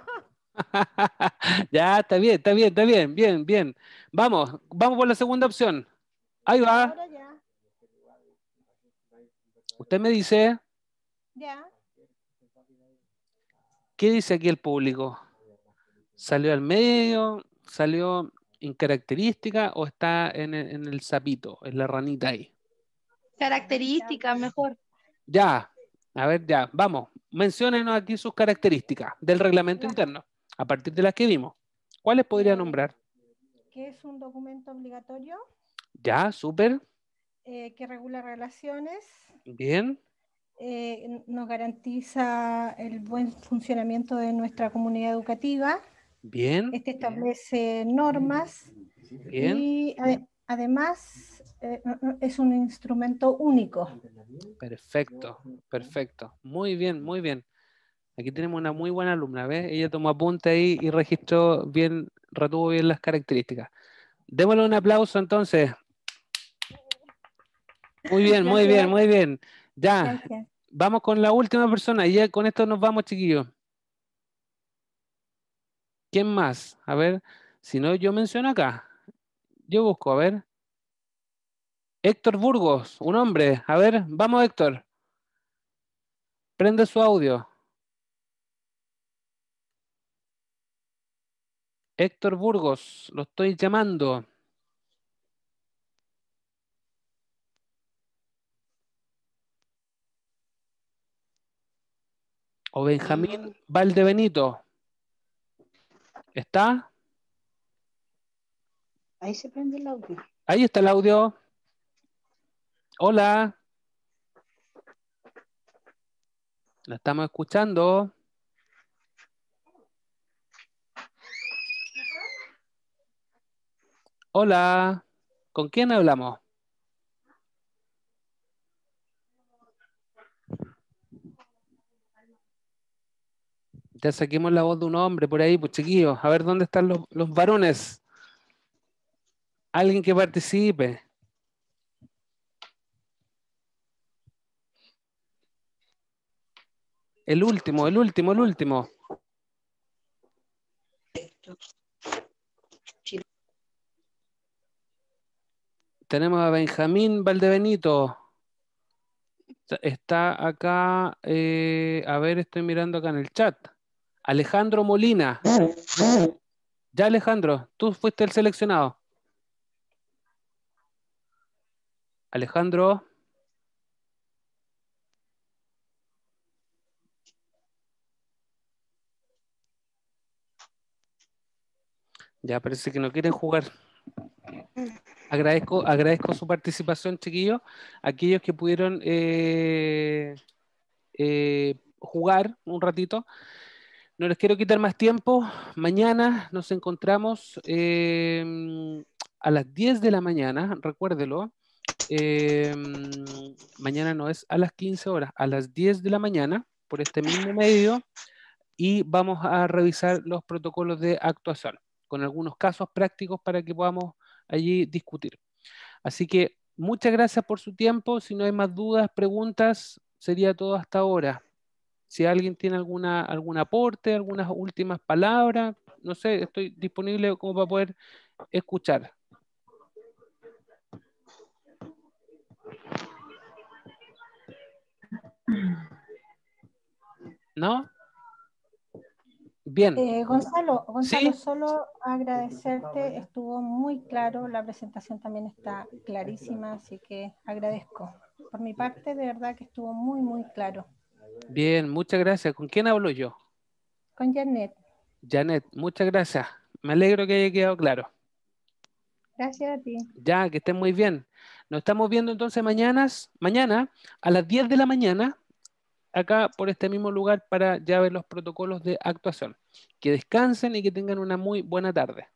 ya, está bien, está bien, está bien, bien, bien. Vamos, vamos por la segunda opción. Ahí va. Usted me dice. Ya. ¿Qué dice aquí el público? ¿Salió al medio? ¿Salió en característica o está en el, sapito, en la ranita ahí? Característica, mejor. Ya, a ver, ya, vamos. Menciónenos aquí sus características del reglamento interno, a partir de las que vimos. ¿Cuáles podría eh, nombrar? Que es un documento obligatorio. Ya, súper. Eh, que regula relaciones. Bien. Eh, nos garantiza el buen funcionamiento de nuestra comunidad educativa. Bien. Este establece normas. Bien. Y además eh, es un instrumento único. Perfecto, perfecto. Muy bien, muy bien. Aquí tenemos una muy buena alumna, ¿ves? Ella tomó apunte ahí y registró bien, retuvo bien las características. Démosle un aplauso entonces. Muy bien, muy bien, muy bien. Ya, vamos con la última persona y ya con esto nos vamos, chiquillos. ¿Quién más? A ver, si no, yo menciono acá. Yo busco, a ver. Héctor Burgos, un hombre. A ver, vamos, Héctor. Prende su audio. Héctor Burgos, lo estoy llamando. o Benjamín Valdebenito. ¿Está? Ahí se prende el audio. Ahí está el audio. Hola. ¿La estamos escuchando? Hola. ¿Con quién hablamos? Ya saquemos la voz de un hombre por ahí, pues chiquillos. A ver dónde están los, varones. Alguien que participe. El último, el último, el último. Tenemos a Benjamín Valdebenito. Está acá, eh, a ver, estoy mirando acá en el chat. Alejandro Molina. Ya Alejandro, tú fuiste el seleccionado. Alejandro. Ya parece que no quieren jugar. Agradezco, agradezco su participación, chiquillos. Aquellos que pudieron eh, eh, jugar un ratito. No les quiero quitar más tiempo. Mañana nos encontramos em, a las 10 de la mañana, recuérdelo. Em, mañana no es a las 15 horas, a las 10 de la mañana, por este mismo medio, y vamos a revisar los protocolos de actuación, con algunos casos prácticos para que podamos allí discutir. Así que muchas gracias por su tiempo. Si no hay más dudas, preguntas, sería todo hasta ahora. Si alguien tiene alguna, algún aporte, algunas últimas palabras, no sé, estoy disponible como para poder escuchar. ¿No? Bien. Eh, Gonzalo, Gonzalo solo agradecerte, estuvo muy claro, la presentación también está clarísima, así que agradezco. Por mi parte, de verdad que estuvo muy, muy claro. Bien, muchas gracias. ¿Con quién hablo yo? Con Janet. Janet, muchas gracias. Me alegro que haya quedado claro. Gracias a ti. Ya, que estén muy bien. Nos estamos viendo entonces mañanas, mañana a las 10 de la mañana acá por este mismo lugar para ya ver los protocolos de actuación. Que descansen y que tengan una muy buena tarde.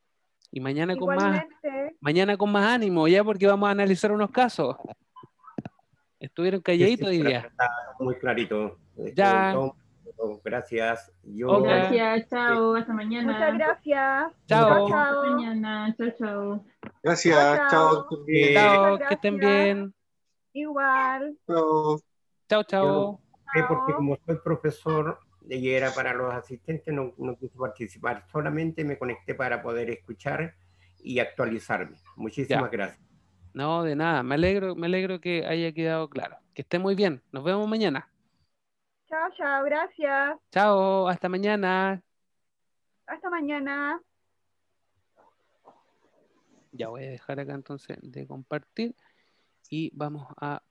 Y mañana con más mañana con más ánimo, ya porque vamos a analizar unos casos. Estuvieron calladitos diría. Muy clarito. Este, ya. gracias. gracias, chao, hasta mañana. Muchas gracias. Chao. chao, Gracias, chao. Chao, que estén bien. Igual. Chao. Chao, chao. porque como soy profesor y era para los asistentes, no, no quise participar. Solamente me conecté para poder escuchar y actualizarme. Muchísimas gracias. No, de nada. Me alegro, me alegro que haya quedado claro. Que esté muy bien. Nos vemos mañana. Chao, chao, gracias. Chao, hasta mañana. Hasta mañana. Ya voy a dejar acá entonces de compartir y vamos a